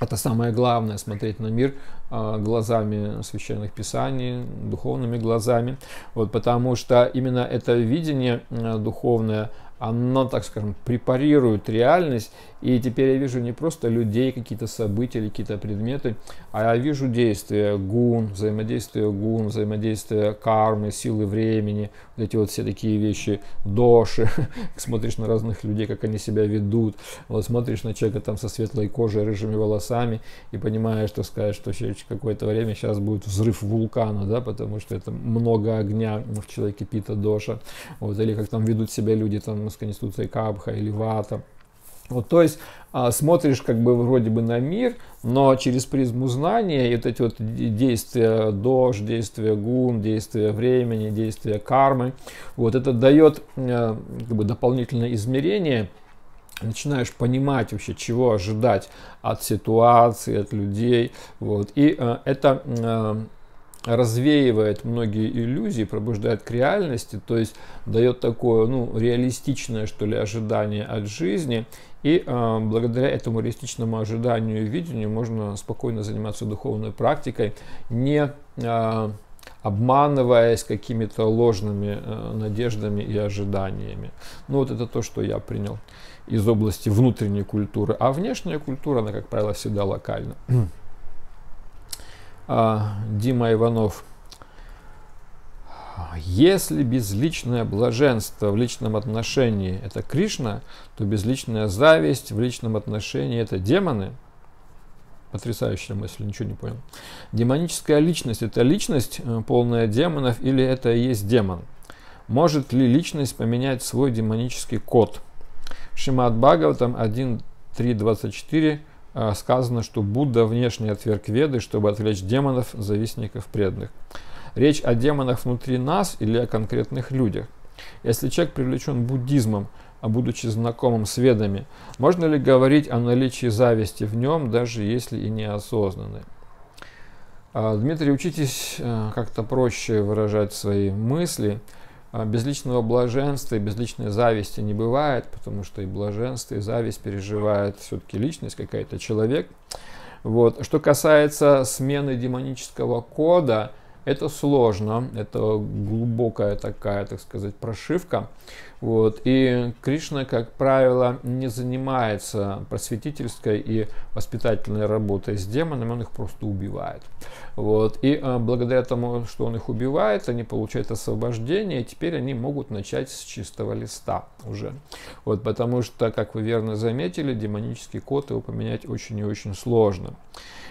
это самое главное, смотреть на мир а, глазами священных писаний, духовными глазами. Вот, потому что именно это видение а, духовное, оно, так скажем, препарирует реальность и теперь я вижу не просто людей, какие-то события или какие-то предметы, а я вижу действия гун, взаимодействие гун, взаимодействие кармы, силы времени, вот эти вот все такие вещи, доши. Смотришь на разных людей, как они себя ведут. Вот смотришь на человека там со светлой кожей, рыжими волосами и понимаешь, что сказать, что через какое-то время сейчас будет взрыв вулкана, да, потому что это много огня в человеке Пита Доша. Вот, или как там ведут себя люди там с Конституцией Капха или Вата вот, то есть а, смотришь как бы вроде бы на мир, но через призму знания и вот эти вот действия дождь, действия гун, действия времени, действия кармы, вот это дает э, как бы дополнительное измерение, начинаешь понимать вообще, чего ожидать от ситуации, от людей, вот, и э, это э, развеивает многие иллюзии, пробуждает к реальности, то есть дает такое ну, реалистичное, что ли, ожидание от жизни и э, благодаря этому реалистичному ожиданию и видению можно спокойно заниматься духовной практикой, не э, обманываясь какими-то ложными э, надеждами и ожиданиями. Ну вот это то, что я принял из области внутренней культуры. А внешняя культура, она, как правило, всегда локальна. А, Дима Иванов а если безличное блаженство в личном отношении – это Кришна, то безличная зависть в личном отношении – это демоны. Потрясающая мысль, ничего не понял. Демоническая личность – это личность, э, полная демонов, или это и есть демон? Может ли личность поменять свой демонический код? Шимат Бхагаватам 1.3.24 э, сказано, что Будда внешне отверг Веды, чтобы отвлечь демонов, завистников, преданных. Речь о демонах внутри нас или о конкретных людях? Если человек привлечен буддизмом, а будучи знакомым с ведами, можно ли говорить о наличии зависти в нем, даже если и неосознанной? А, Дмитрий, учитесь э, как-то проще выражать свои мысли. А, без личного блаженства и без личной зависти не бывает, потому что и блаженство, и зависть переживает все-таки личность какая-то, человек. Вот. Что касается смены демонического кода – это сложно, это глубокая такая, так сказать, прошивка. Вот. И Кришна, как правило, не занимается просветительской и воспитательной работой с демонами, он их просто убивает. Вот. И э, благодаря тому, что он их убивает, они получают освобождение, и теперь они могут начать с чистого листа уже. Вот, потому что, как вы верно заметили, демонический код его поменять очень и очень сложно.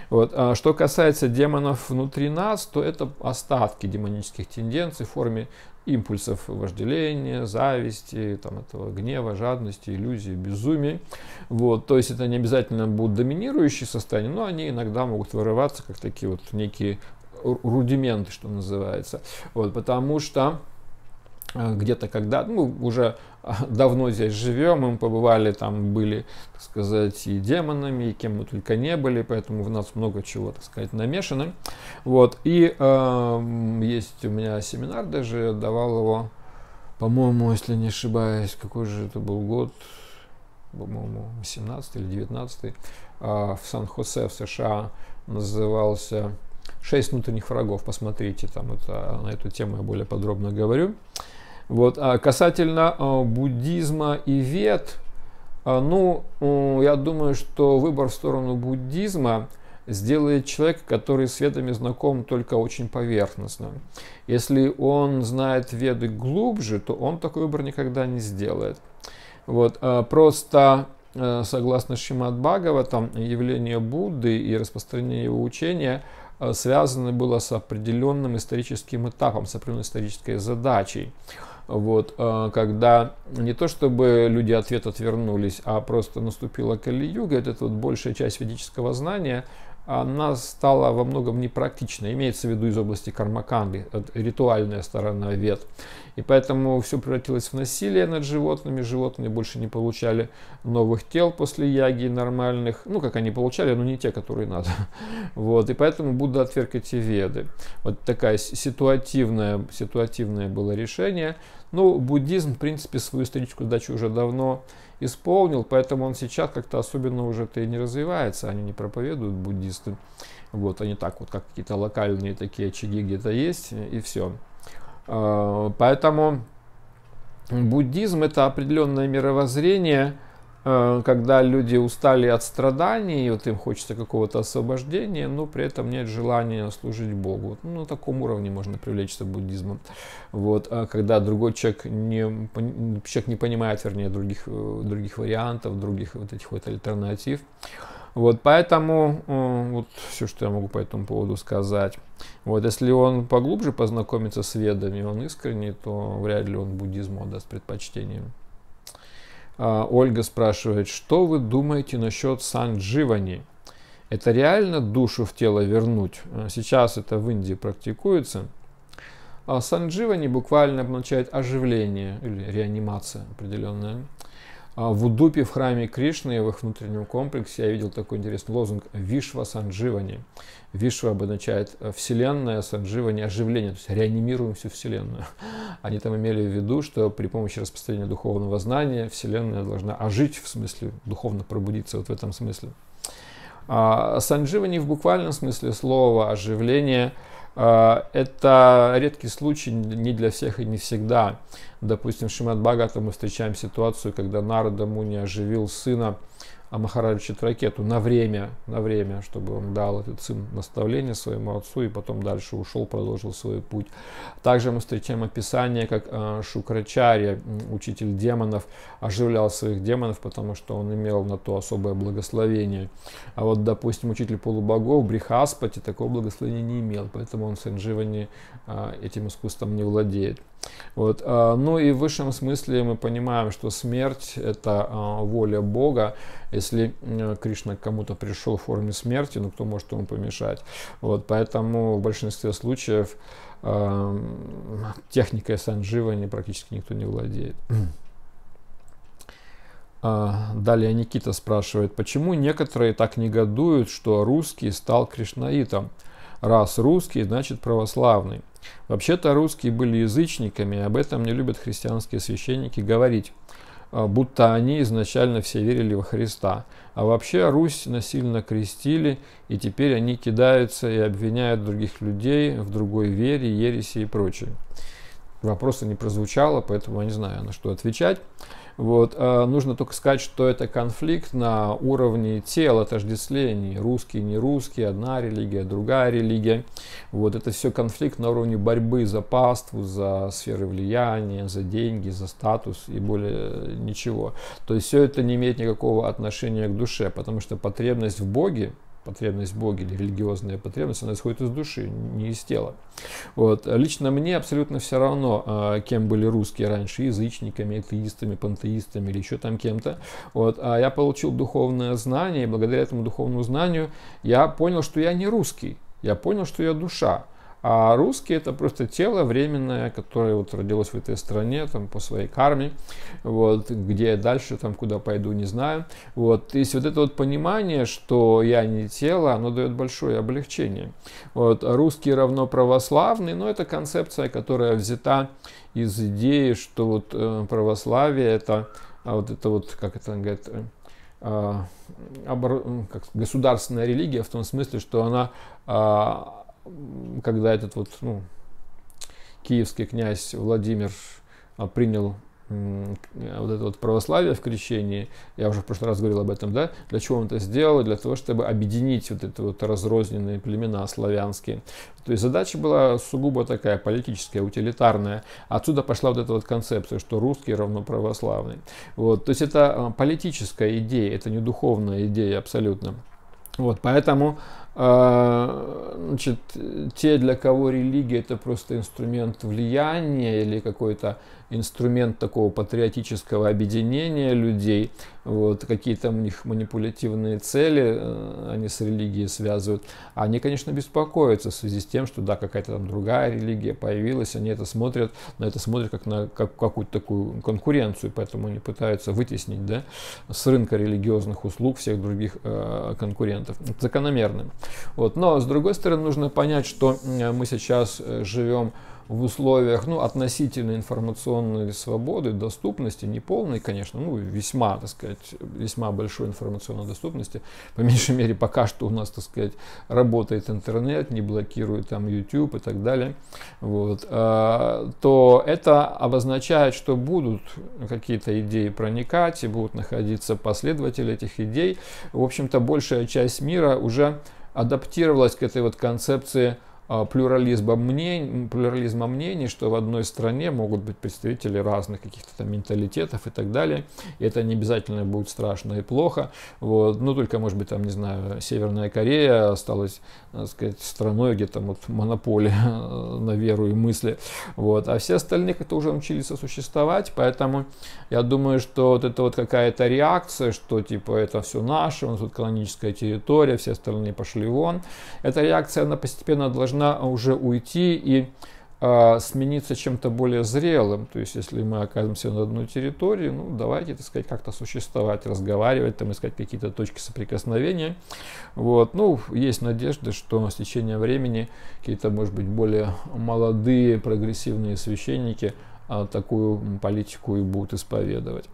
Вот. А что касается демонов внутри нас, то это остатки демонических тенденций в форме импульсов вожделения, зависти, там, этого гнева, жадности, иллюзии, безумия. Вот. То есть это не обязательно будут доминирующие состояния, но они иногда могут вырываться как такие вот некие рудименты, что называется. Вот, потому что э, где-то когда, ну, уже давно здесь живем, мы побывали там, были, так сказать, и демонами, и кем мы только не были, поэтому в нас много чего, так сказать, намешано. Вот, и э, есть у меня семинар даже, я давал его, по-моему, если не ошибаюсь, какой же это был год, по-моему, 18 или 19 э, а, в Сан-Хосе в США назывался «Шесть внутренних врагов». Посмотрите, там это, на эту тему я более подробно говорю. Вот. А касательно э, буддизма и вет, э, ну, э, я думаю, что выбор в сторону буддизма сделает человек, который с ведами знаком только очень поверхностно. Если он знает веды глубже, то он такой выбор никогда не сделает. Вот. Просто согласно Шримад Бхагаватам, явление Будды и распространение его учения связано было с определенным историческим этапом, с определенной исторической задачей вот, э, когда не то чтобы люди ответ отвернулись, а просто наступила Кали-юга, это вот большая часть ведического знания, она стала во многом непрактичной. Имеется в виду из области кармаканги, э, ритуальная сторона вед. И поэтому все превратилось в насилие над животными. Животные больше не получали новых тел после яги нормальных. Ну, как они получали, но не те, которые надо. Вот. И поэтому Будда отверг эти веды. Вот такая ситуативная, ситуативное было решение. Ну, буддизм, в принципе, свою историческую задачу уже давно исполнил, поэтому он сейчас как-то особенно уже-то и не развивается, они не проповедуют буддисты. Вот, они так вот, как какие-то локальные такие очаги где-то есть, и все. Э, поэтому буддизм это определенное мировоззрение, э, когда люди устали от страданий, и вот им хочется какого-то освобождения, но при этом нет желания служить Богу. Вот, ну, на таком уровне можно привлечься буддизмом. Вот, а когда другой человек не, человек не понимает, вернее, других, э, других вариантов, других вот этих вот альтернатив. Вот, поэтому, э, вот все, что я могу по этому поводу сказать. Вот, если он поглубже познакомится с ведами, он искренний, то вряд ли он буддизму отдаст предпочтение. А, Ольга спрашивает, что вы думаете насчет сандживани? Это реально душу в тело вернуть? Э, сейчас это в Индии практикуется. А сандживани буквально обозначает оживление или реанимация определенная. А в Удупе в храме Кришны, в их внутреннем комплексе, я видел такой интересный лозунг «Вишва Сандживани». Вишва обозначает э, «вселенная», Сандживани – оживление, то есть реанимируем всю вселенную. Они там имели в виду, что при помощи распространения духовного знания вселенная должна ожить, в смысле духовно пробудиться, вот в этом смысле. А, Сандживани в буквальном смысле слова «оживление» – а, это редкий случай, не для всех и не всегда. Допустим, в Шимат Бхагата мы встречаем ситуацию, когда Нарада Муни оживил сына а Махараджичит ракету на время, на время, чтобы он дал этот сын наставление своему отцу и потом дальше ушел, продолжил свой путь. Также мы встречаем описание, как а, Шукрачарья, учитель демонов, оживлял своих демонов, потому что он имел на то особое благословение. А вот, допустим, учитель полубогов Брихаспати такого благословения не имел, поэтому он в Сандживане а, этим искусством не владеет. Вот. А, ну и в высшем смысле мы понимаем, что смерть – это а, воля Бога. Если Кришна к кому-то пришел в форме смерти, ну кто может ему помешать? Вот. Поэтому в большинстве случаев а, техникой сандживания практически никто не владеет. Далее Никита спрашивает, почему некоторые так негодуют, что русский стал кришнаитом? раз русский, значит православный. Вообще-то русские были язычниками, об этом не любят христианские священники говорить, а, будто они изначально все верили во Христа. А вообще Русь насильно крестили, и теперь они кидаются и обвиняют других людей в другой вере, ереси и прочее. Вопроса не прозвучало, поэтому я не знаю, на что отвечать. Вот. А, нужно только сказать, что это конфликт на уровне тела, отождествлений. Русский, не русский, одна религия, другая религия. Вот. Это все конфликт на уровне борьбы за паству, за сферы влияния, за деньги, за статус и более ничего. То есть все это не имеет никакого отношения к душе, потому что потребность в Боге, потребность в Боге или религиозная потребность, она исходит из души, не из тела. Вот. Лично мне абсолютно все равно, а, кем были русские раньше, язычниками, атеистами, пантеистами или еще там кем-то. Вот. А я получил духовное знание, и благодаря этому духовному знанию я понял, что я не русский, я понял, что я душа. А русские это просто тело временное, которое вот родилось в этой стране, там по своей карме, вот, где я дальше, там куда пойду, не знаю. Вот, то есть вот это вот понимание, что я не тело, оно дает большое облегчение. Вот, русский равно православный, но это концепция, которая взята из идеи, что вот э, православие это а вот это вот, как это говорит, э, а, как государственная религия в том смысле, что она а, когда этот вот ну, киевский князь Владимир а, принял а, вот это вот православие в крещении, я уже в прошлый раз говорил об этом, да, для чего он это сделал? Для того, чтобы объединить вот эти вот разрозненные племена славянские. То есть задача была сугубо такая, политическая, утилитарная. Отсюда пошла вот эта вот концепция, что русский равно православный. Вот, то есть это а, политическая идея, это не духовная идея абсолютно. Вот, поэтому а, значит, те, для кого религия это просто инструмент влияния или какой-то инструмент такого патриотического объединения людей, вот, какие то у них манипулятивные цели э, они с религией связывают, они, конечно, беспокоятся в связи с тем, что, да, какая-то там другая религия появилась, они это смотрят, на это смотрят как на как, какую-то такую конкуренцию, поэтому они пытаются вытеснить, да, с рынка религиозных услуг всех других э, конкурентов. Это закономерно. Вот. Но, с другой стороны, нужно понять, что э, мы сейчас э, живем в условиях ну, относительно информационной свободы, доступности, не полной, конечно, ну, весьма, так сказать, весьма большой информационной доступности. По меньшей мере, пока что у нас, так сказать, работает интернет, не блокирует там YouTube и так далее, вот, а, то это обозначает, что будут какие-то идеи проникать и будут находиться последователи этих идей. В общем-то, большая часть мира уже адаптировалась к этой вот концепции плюрализма мнений, плюрализма мнений, что в одной стране могут быть представители разных каких-то там менталитетов и так далее. И это не обязательно будет страшно и плохо. Вот. Ну, только, может быть, там, не знаю, Северная Корея осталась, сказать, страной, где там вот монополия э, на веру и мысли. Вот. А все остальные как-то уже научились существовать, поэтому я думаю, что вот это вот какая-то реакция, что типа это все наше, у нас тут колоническая территория, все остальные пошли вон. Эта реакция, она постепенно должна должна уже уйти и а, смениться чем-то более зрелым. То есть, если мы окажемся на одной территории, ну, давайте, так сказать, как-то существовать, разговаривать, там, искать какие-то точки соприкосновения. Вот. Ну, есть надежда, что с течением времени какие-то, может быть, более молодые прогрессивные священники а, такую политику и будут исповедовать.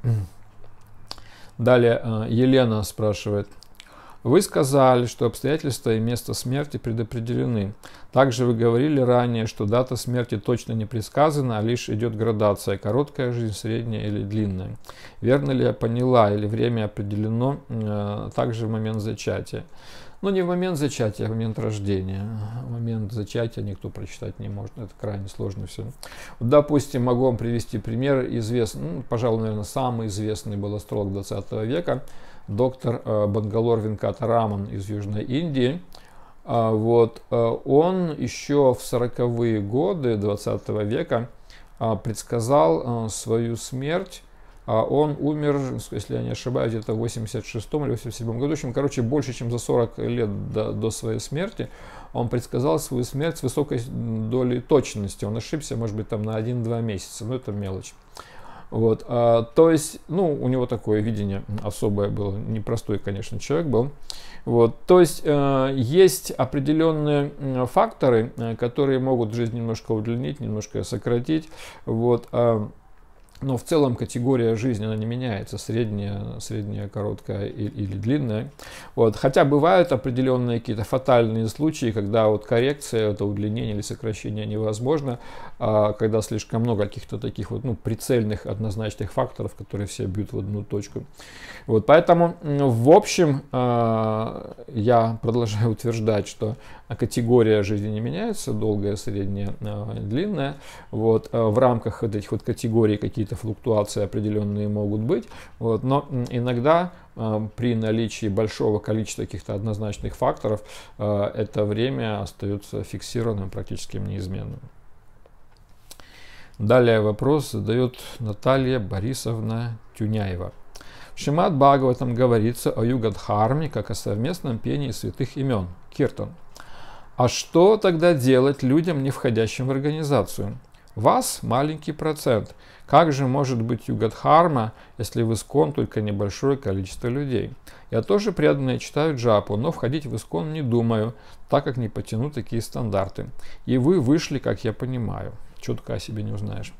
Далее а, Елена спрашивает, вы сказали, что обстоятельства и место смерти предопределены. Также вы говорили ранее, что дата смерти точно не предсказана, а лишь идет градация, короткая жизнь, средняя или длинная. Верно ли я поняла, или время определено э, также в момент зачатия? Но ну, не в момент зачатия, а в момент рождения. В момент зачатия никто прочитать не может. Это крайне сложно все. Вот, допустим, могу вам привести пример. Известный, ну, пожалуй, наверное, самый известный был астролог 20 века – доктор э, Бангалор Винката Раман из Южной Индии. А, вот, э, он еще в 40-е годы 20 века а, предсказал э, свою смерть. А он умер, если я не ошибаюсь, где-то в 86-м или 87-м году. В общем, короче, больше, чем за 40 лет до, до своей смерти. Он предсказал свою смерть с высокой долей точности. Он ошибся, может быть, там на 1-2 месяца, но это мелочь. Вот, а, то есть, ну, у него такое видение особое было, непростой, конечно, человек был. Вот, то есть, э, есть определенные факторы, э, которые могут жизнь немножко удлинить, немножко сократить. Вот, э, но в целом категория жизни она не меняется, средняя, средняя короткая или, длинная. Вот. Хотя бывают определенные какие-то фатальные случаи, когда вот коррекция, это удлинение или сокращение невозможно, а когда слишком много каких-то таких вот ну, прицельных однозначных факторов, которые все бьют в одну точку. Вот. Поэтому в общем а, я продолжаю утверждать, что а категория жизни не меняется, долгая, средняя, а, длинная. Вот, а, в рамках вот этих вот категорий какие-то флуктуации определенные могут быть, вот, но иногда при наличии большого количества каких-то однозначных факторов это время остается фиксированным, практически неизменным. Далее вопрос задает Наталья Борисовна Тюняева. В Шимат Бхагаватам говорится о Югадхарме как о совместном пении святых имен. Киртан – а что тогда делать людям, не входящим в организацию? Вас маленький процент. Как же может быть Югадхарма, если в Искон только небольшое количество людей? Я тоже преданные читаю джапу, но входить в Искон не думаю, так как не потяну такие стандарты. И вы вышли, как я понимаю. Четко о себе не узнаешь.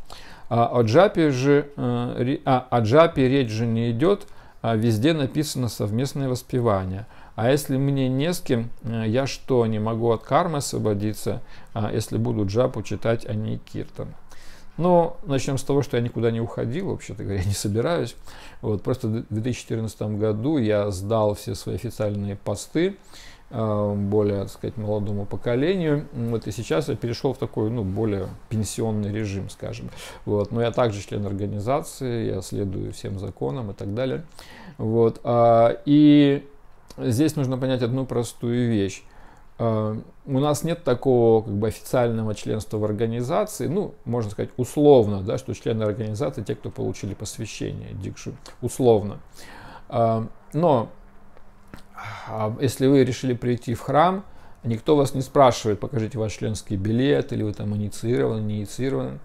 А, о, джапе же, э, а, о джапе речь же не идет, а везде написано совместное воспевание – а если мне не с кем, э, я что, не могу от кармы освободиться, а если буду джапу читать, а не киртан? Но ну, начнем с того, что я никуда не уходил, вообще-то говоря, не собираюсь. Вот, просто в 2014 году я сдал все свои официальные посты э, более, так сказать, молодому поколению. Вот и сейчас я перешел в такой, ну, более пенсионный режим, скажем. Вот. Но я также член организации, я следую всем законам и так далее. Вот. А, и здесь нужно понять одну простую вещь. Э, у нас нет такого как бы официального членства в организации, ну, можно сказать, условно, да, что члены организации те, кто получили посвящение Дикшу, условно. Э, но а, если вы решили прийти в храм, никто вас не спрашивает, покажите ваш членский билет, или вы там инициированы, не инициированы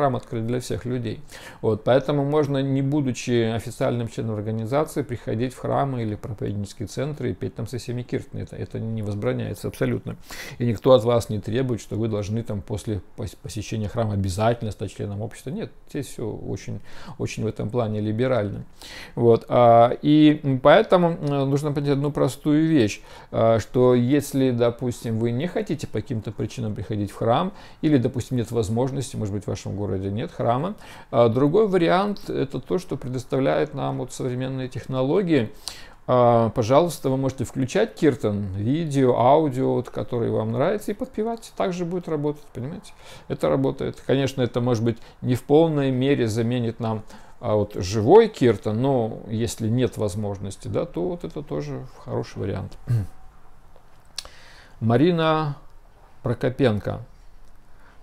храм открыт для всех людей. Вот, поэтому можно, не будучи официальным членом организации, приходить в храмы или проповеднические центры и петь там со всеми киртны. Это, это не возбраняется абсолютно. И никто от вас не требует, что вы должны там после посещения храма обязательно стать членом общества. Нет, здесь все очень, очень в этом плане либерально. Вот, а, и поэтому э, нужно понять одну простую вещь, э, что если, допустим, вы не хотите по каким-то причинам приходить в храм, или, допустим, нет возможности, может быть, в вашем городе городе нет храма. А, другой вариант – это то, что предоставляет нам вот современные технологии. А, пожалуйста, вы можете включать киртан, видео, аудио, вот которые вам нравятся, и подпевать. Также будет работать, понимаете? Это работает. Конечно, это, может быть, не в полной мере заменит нам а вот живой киртан, но если нет возможности, да, то вот это тоже хороший вариант. Марина Прокопенко.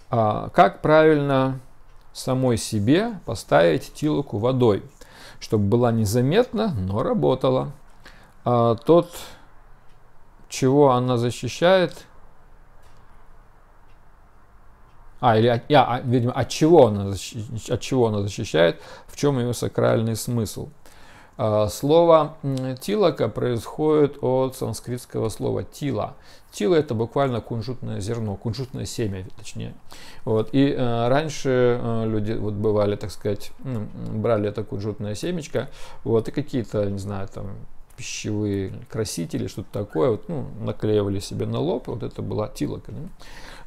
А, как правильно самой себе поставить тилоку водой, чтобы была незаметна, но работала. А тот, чего она защищает, а, или, а, я а, видимо, от чего, она, от чего она защищает, в чем ее сакральный смысл. А, слово тилака происходит от санскритского слова тила, Тила – это буквально кунжутное зерно, кунжутное семя, точнее. Вот. И э, раньше э, люди вот бывали, так сказать, брали это кунжутное семечко, вот, и какие-то, не знаю, там, пищевые красители, что-то такое, вот, ну, наклеивали себе на лоб, вот это была тилока. Да?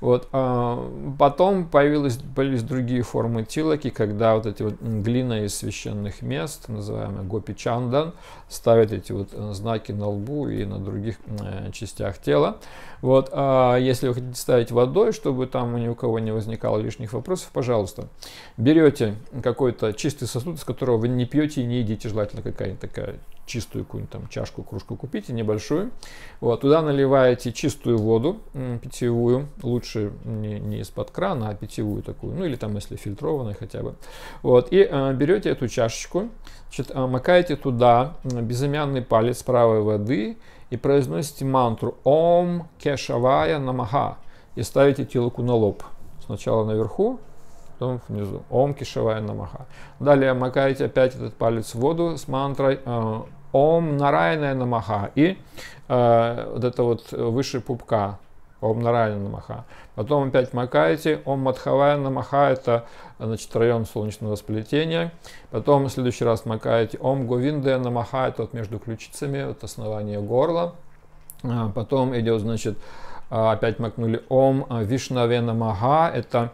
Вот, а потом появились, появились другие формы тилоки, когда вот эти вот глина из священных мест, называемая гопи чандан, ставят эти вот э, знаки на лбу и на других э, частях тела. Вот, а если вы хотите ставить водой, чтобы там ни у кого не возникало лишних вопросов, пожалуйста, берете какой-то чистый сосуд, из которого вы не пьете и не едите, желательно какая-нибудь такая чистую какую-нибудь там чашку, кружку купите, небольшую. Вот, туда наливаете чистую воду питьевую, лучше не, не из-под крана, а питьевую такую, ну или там, если фильтрованную хотя бы. Вот, и э, берете эту чашечку, Значит, э, макаете туда безымянный палец правой воды и произносите мантру «Ом кешавая намаха» и ставите тилоку на лоб. Сначала наверху, потом внизу. Ом кешавая намаха. Далее макаете опять этот палец в воду с мантрой э, Ом нарайная намаха. И э, вот это вот э, выше пупка Ом Нарайна Намаха. Потом опять макаете, Ом Мадхавая Намаха, это значит, район солнечного сплетения. Потом в следующий раз макаете Ом Говиндая Намаха, это вот между ключицами, это основание горла. А, потом идет, значит, а, опять макнули Ом Вишнаве Намаха, это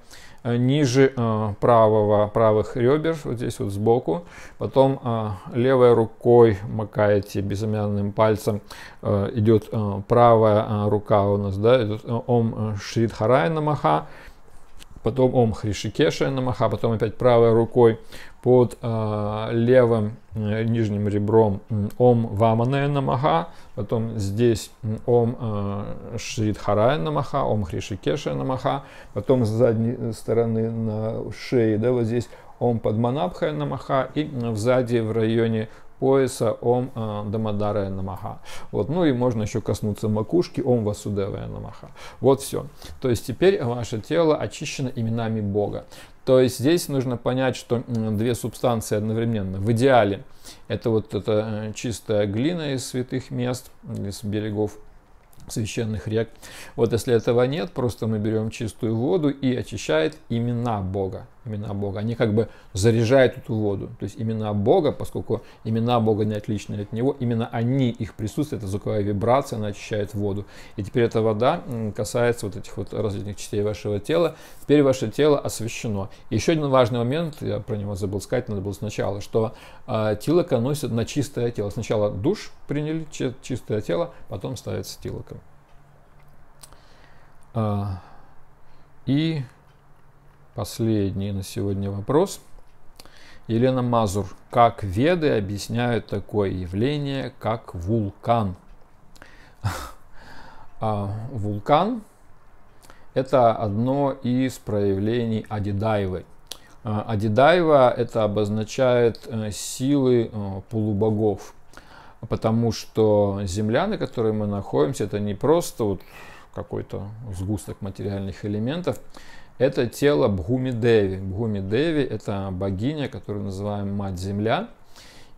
Э, ниже э, правого, правых ребер, вот здесь вот сбоку. Потом э, левой рукой макаете безымянным пальцем, идет правая рука у нас, да, идет Ом Шридхарай Намаха, потом Ом Хришикеша Намаха, потом опять правой рукой под э, левым э, нижним ребром Ом Ваманая Намаха, потом здесь Ом э, а, Шридхарая Намаха, Ом хришикешая Намаха, потом с задней э, стороны на шее, да, вот здесь Ом Падманабхая Намаха и в сзади в районе пояса Ом э, а, Дамадарая Намаха. Вот, ну и можно еще коснуться макушки Ом Васудевая Намаха. Вот все. То есть теперь ваше тело очищено именами Бога. То есть здесь нужно понять, что две субстанции одновременно. В идеале это вот эта э, чистая глина из святых мест, из берегов священных рек. Вот если этого нет, просто мы берем чистую воду и очищает имена Бога. Имена Бога. Они как бы заряжают эту воду. То есть имена Бога, поскольку имена Бога не отличны от Него, именно они, их присутствие, это звуковая вибрация, она очищает воду. И теперь эта вода касается вот этих вот различных частей вашего тела. Теперь ваше тело освящено. И еще один важный момент, я про него забыл сказать, надо было сначала, что э, а, тилока носит на чистое тело. Сначала душ, приняли, чистое тело, потом ставят стилоком. А, и последний на сегодня вопрос. Елена Мазур. Как веды объясняют такое явление, как вулкан? А, вулкан – это одно из проявлений Адидаевы. А, Адидаева – это обозначает э, силы э, полубогов потому что Земля, на которой мы находимся, это не просто вот какой-то сгусток материальных элементов, это тело Бхуми Деви. Бхуми Деви – это богиня, которую называем Мать Земля.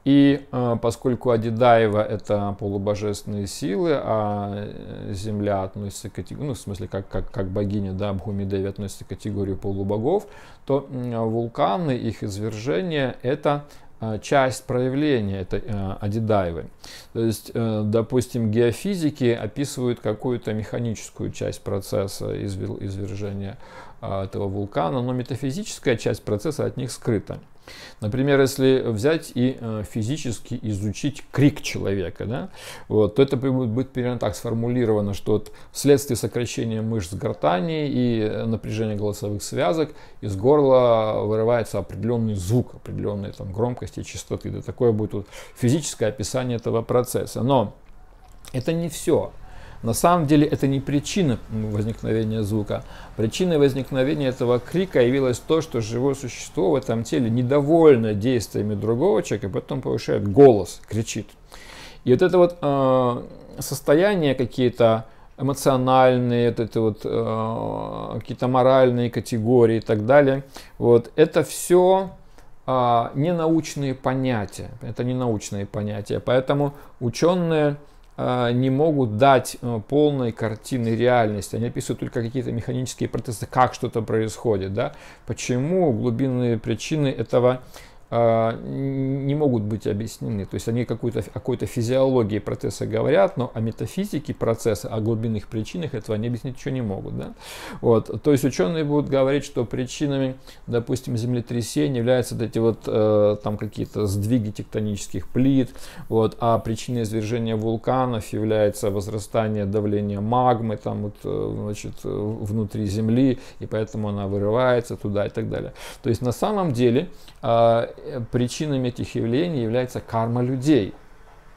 И э, поскольку Адидаева – это полубожественные силы, а э, Земля относится к категории, ну, в смысле, как, как, как богиня, да, Бхуми Деви относится к категории полубогов, то э, вулканы, их извержения – это Э, часть проявления этой э, Адидаевы. То есть, э, допустим, геофизики описывают какую-то механическую часть процесса извержения этого вулкана, но метафизическая часть процесса от них скрыта. Например, если взять и э, физически изучить крик человека, да, вот, то это будет примерно так сформулировано, что вот вследствие сокращения мышц гортани и э, напряжения голосовых связок из горла вырывается определенный звук, определенная там, громкость и частоты. Да, такое будет вот физическое описание этого процесса. Но это не все. На самом деле это не причина возникновения звука. Причиной возникновения этого крика явилось то, что живое существо в этом теле недовольно действиями другого человека, потом повышает голос, кричит. И вот это вот э, состояние какие-то эмоциональные, вот это вот э, какие-то моральные категории и так далее, вот это все э, а, ненаучные понятия, это ненаучные понятия, поэтому ученые а, не могут дать э, полной картины реальности. Они описывают только какие-то механические процессы, как что-то происходит. Да? Почему глубинные причины этого а, не могут быть объяснены. То есть они какой-то, о какой-то физиологии процесса говорят, но о метафизике процесса, о глубинных причинах этого они объяснить ничего не могут. Да? Вот. То есть ученые будут говорить, что причинами, допустим, землетрясений являются вот эти вот э, там какие-то сдвиги тектонических плит, вот, а причиной извержения вулканов является возрастание давления магмы там, вот, э, значит, э, внутри Земли, и поэтому она вырывается туда и так далее. То есть на самом деле э, Э, причинами этих явлений является карма людей.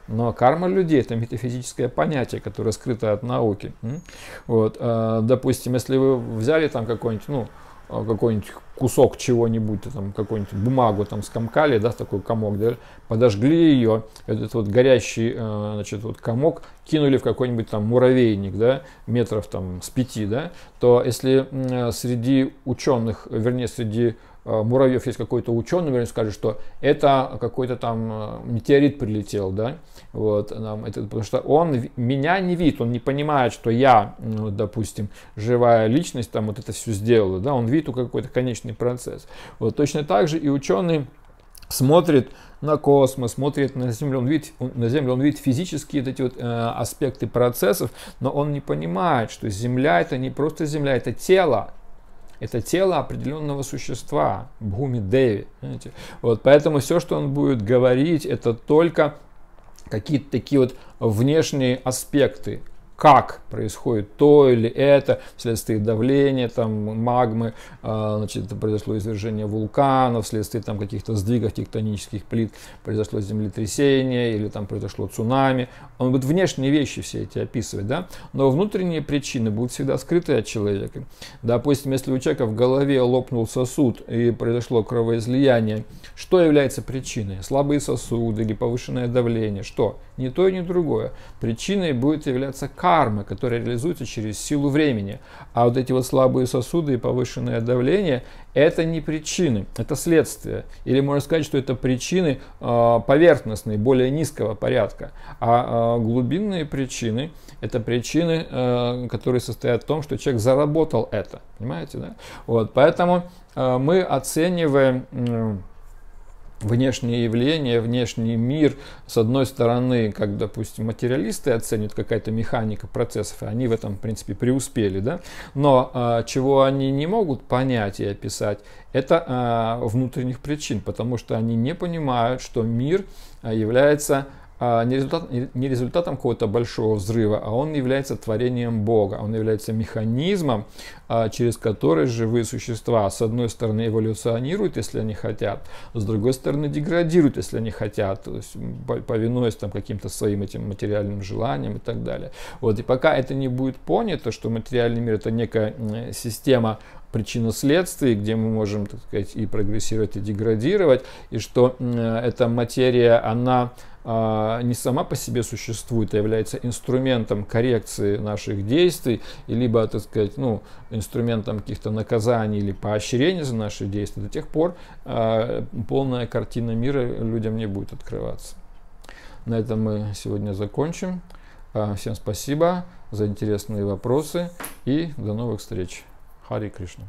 Но карма людей – это метафизическое понятие, которое скрыто от науки. Вот, э, допустим, если вы взяли там какой-нибудь, ну, э, какой-нибудь кусок чего-нибудь, там, какую-нибудь бумагу там скомкали, да, такой комок, да, подожгли ее, этот вот горящий, значит, вот комок кинули в какой-нибудь там муравейник, да, метров там с пяти, да, то если среди ученых, вернее, среди Э, Муравьев есть какой-то ученый, наверное, скажет, что это какой-то там э, метеорит прилетел, да, вот, это, потому что он меня не видит, он не понимает, что я, ну, допустим, живая личность, там вот это все сделала, да, он видит какой-то конечный процесс. Вот точно так же и ученый смотрит на космос, смотрит на Землю, он видит, он, на Землю, он видит физические вот эти вот э, аспекты процессов, но он не понимает, что Земля это не просто Земля, это тело, это тело определенного существа, Бхуми Деви. Понимаете? Вот, поэтому все, что он будет говорить, это только какие-то такие вот внешние аспекты, как происходит то или это вследствие давления, там, магмы, а, значит, произошло извержение вулкана, вследствие там каких-то сдвигов тектонических плит, произошло землетрясение или там произошло цунами, он будет внешние вещи все эти описывать, да, но внутренние причины будут всегда скрыты от человека. Допустим, если у человека в голове лопнул сосуд и произошло кровоизлияние, что является причиной? Слабые сосуды или повышенное давление? Что? Ни то и ни другое. Причиной будет являться карма, которая реализуется через силу времени. А вот эти вот слабые сосуды и повышенное давление – это не причины, это следствие. Или можно сказать, что это причины а, поверхностные, более низкого порядка. А, а глубинные причины – это причины, а, которые состоят в том, что человек заработал это. Понимаете, да? Вот, поэтому мы оцениваем внешние явления, внешний мир. С одной стороны, как, допустим, материалисты оценят какая-то механика процессов, и они в этом, в принципе, преуспели, да? Но а, чего они не могут понять и описать, это а, внутренних причин, потому что они не понимают, что мир а, является а, не, результат, не результатом какого-то большого взрыва, а он является творением Бога, он является механизмом, а, через который живые существа, с одной стороны, эволюционируют, если они хотят, с другой стороны, деградируют, если они хотят, то есть, повинуясь там, каким-то своим этим материальным желаниям и так далее. Вот, и пока это не будет понято, что материальный мир – это некая система причинно-следствий, где мы можем, так сказать, и прогрессировать, и деградировать, и что э, эта материя, она а, не сама по себе существует, а является инструментом коррекции наших действий, и либо, так сказать, ну, инструментом каких-то наказаний или поощрений за наши действия, до тех пор а, полная картина мира людям не будет открываться. На этом мы сегодня закончим. А, всем спасибо за интересные вопросы и до новых встреч. Hare Krishna.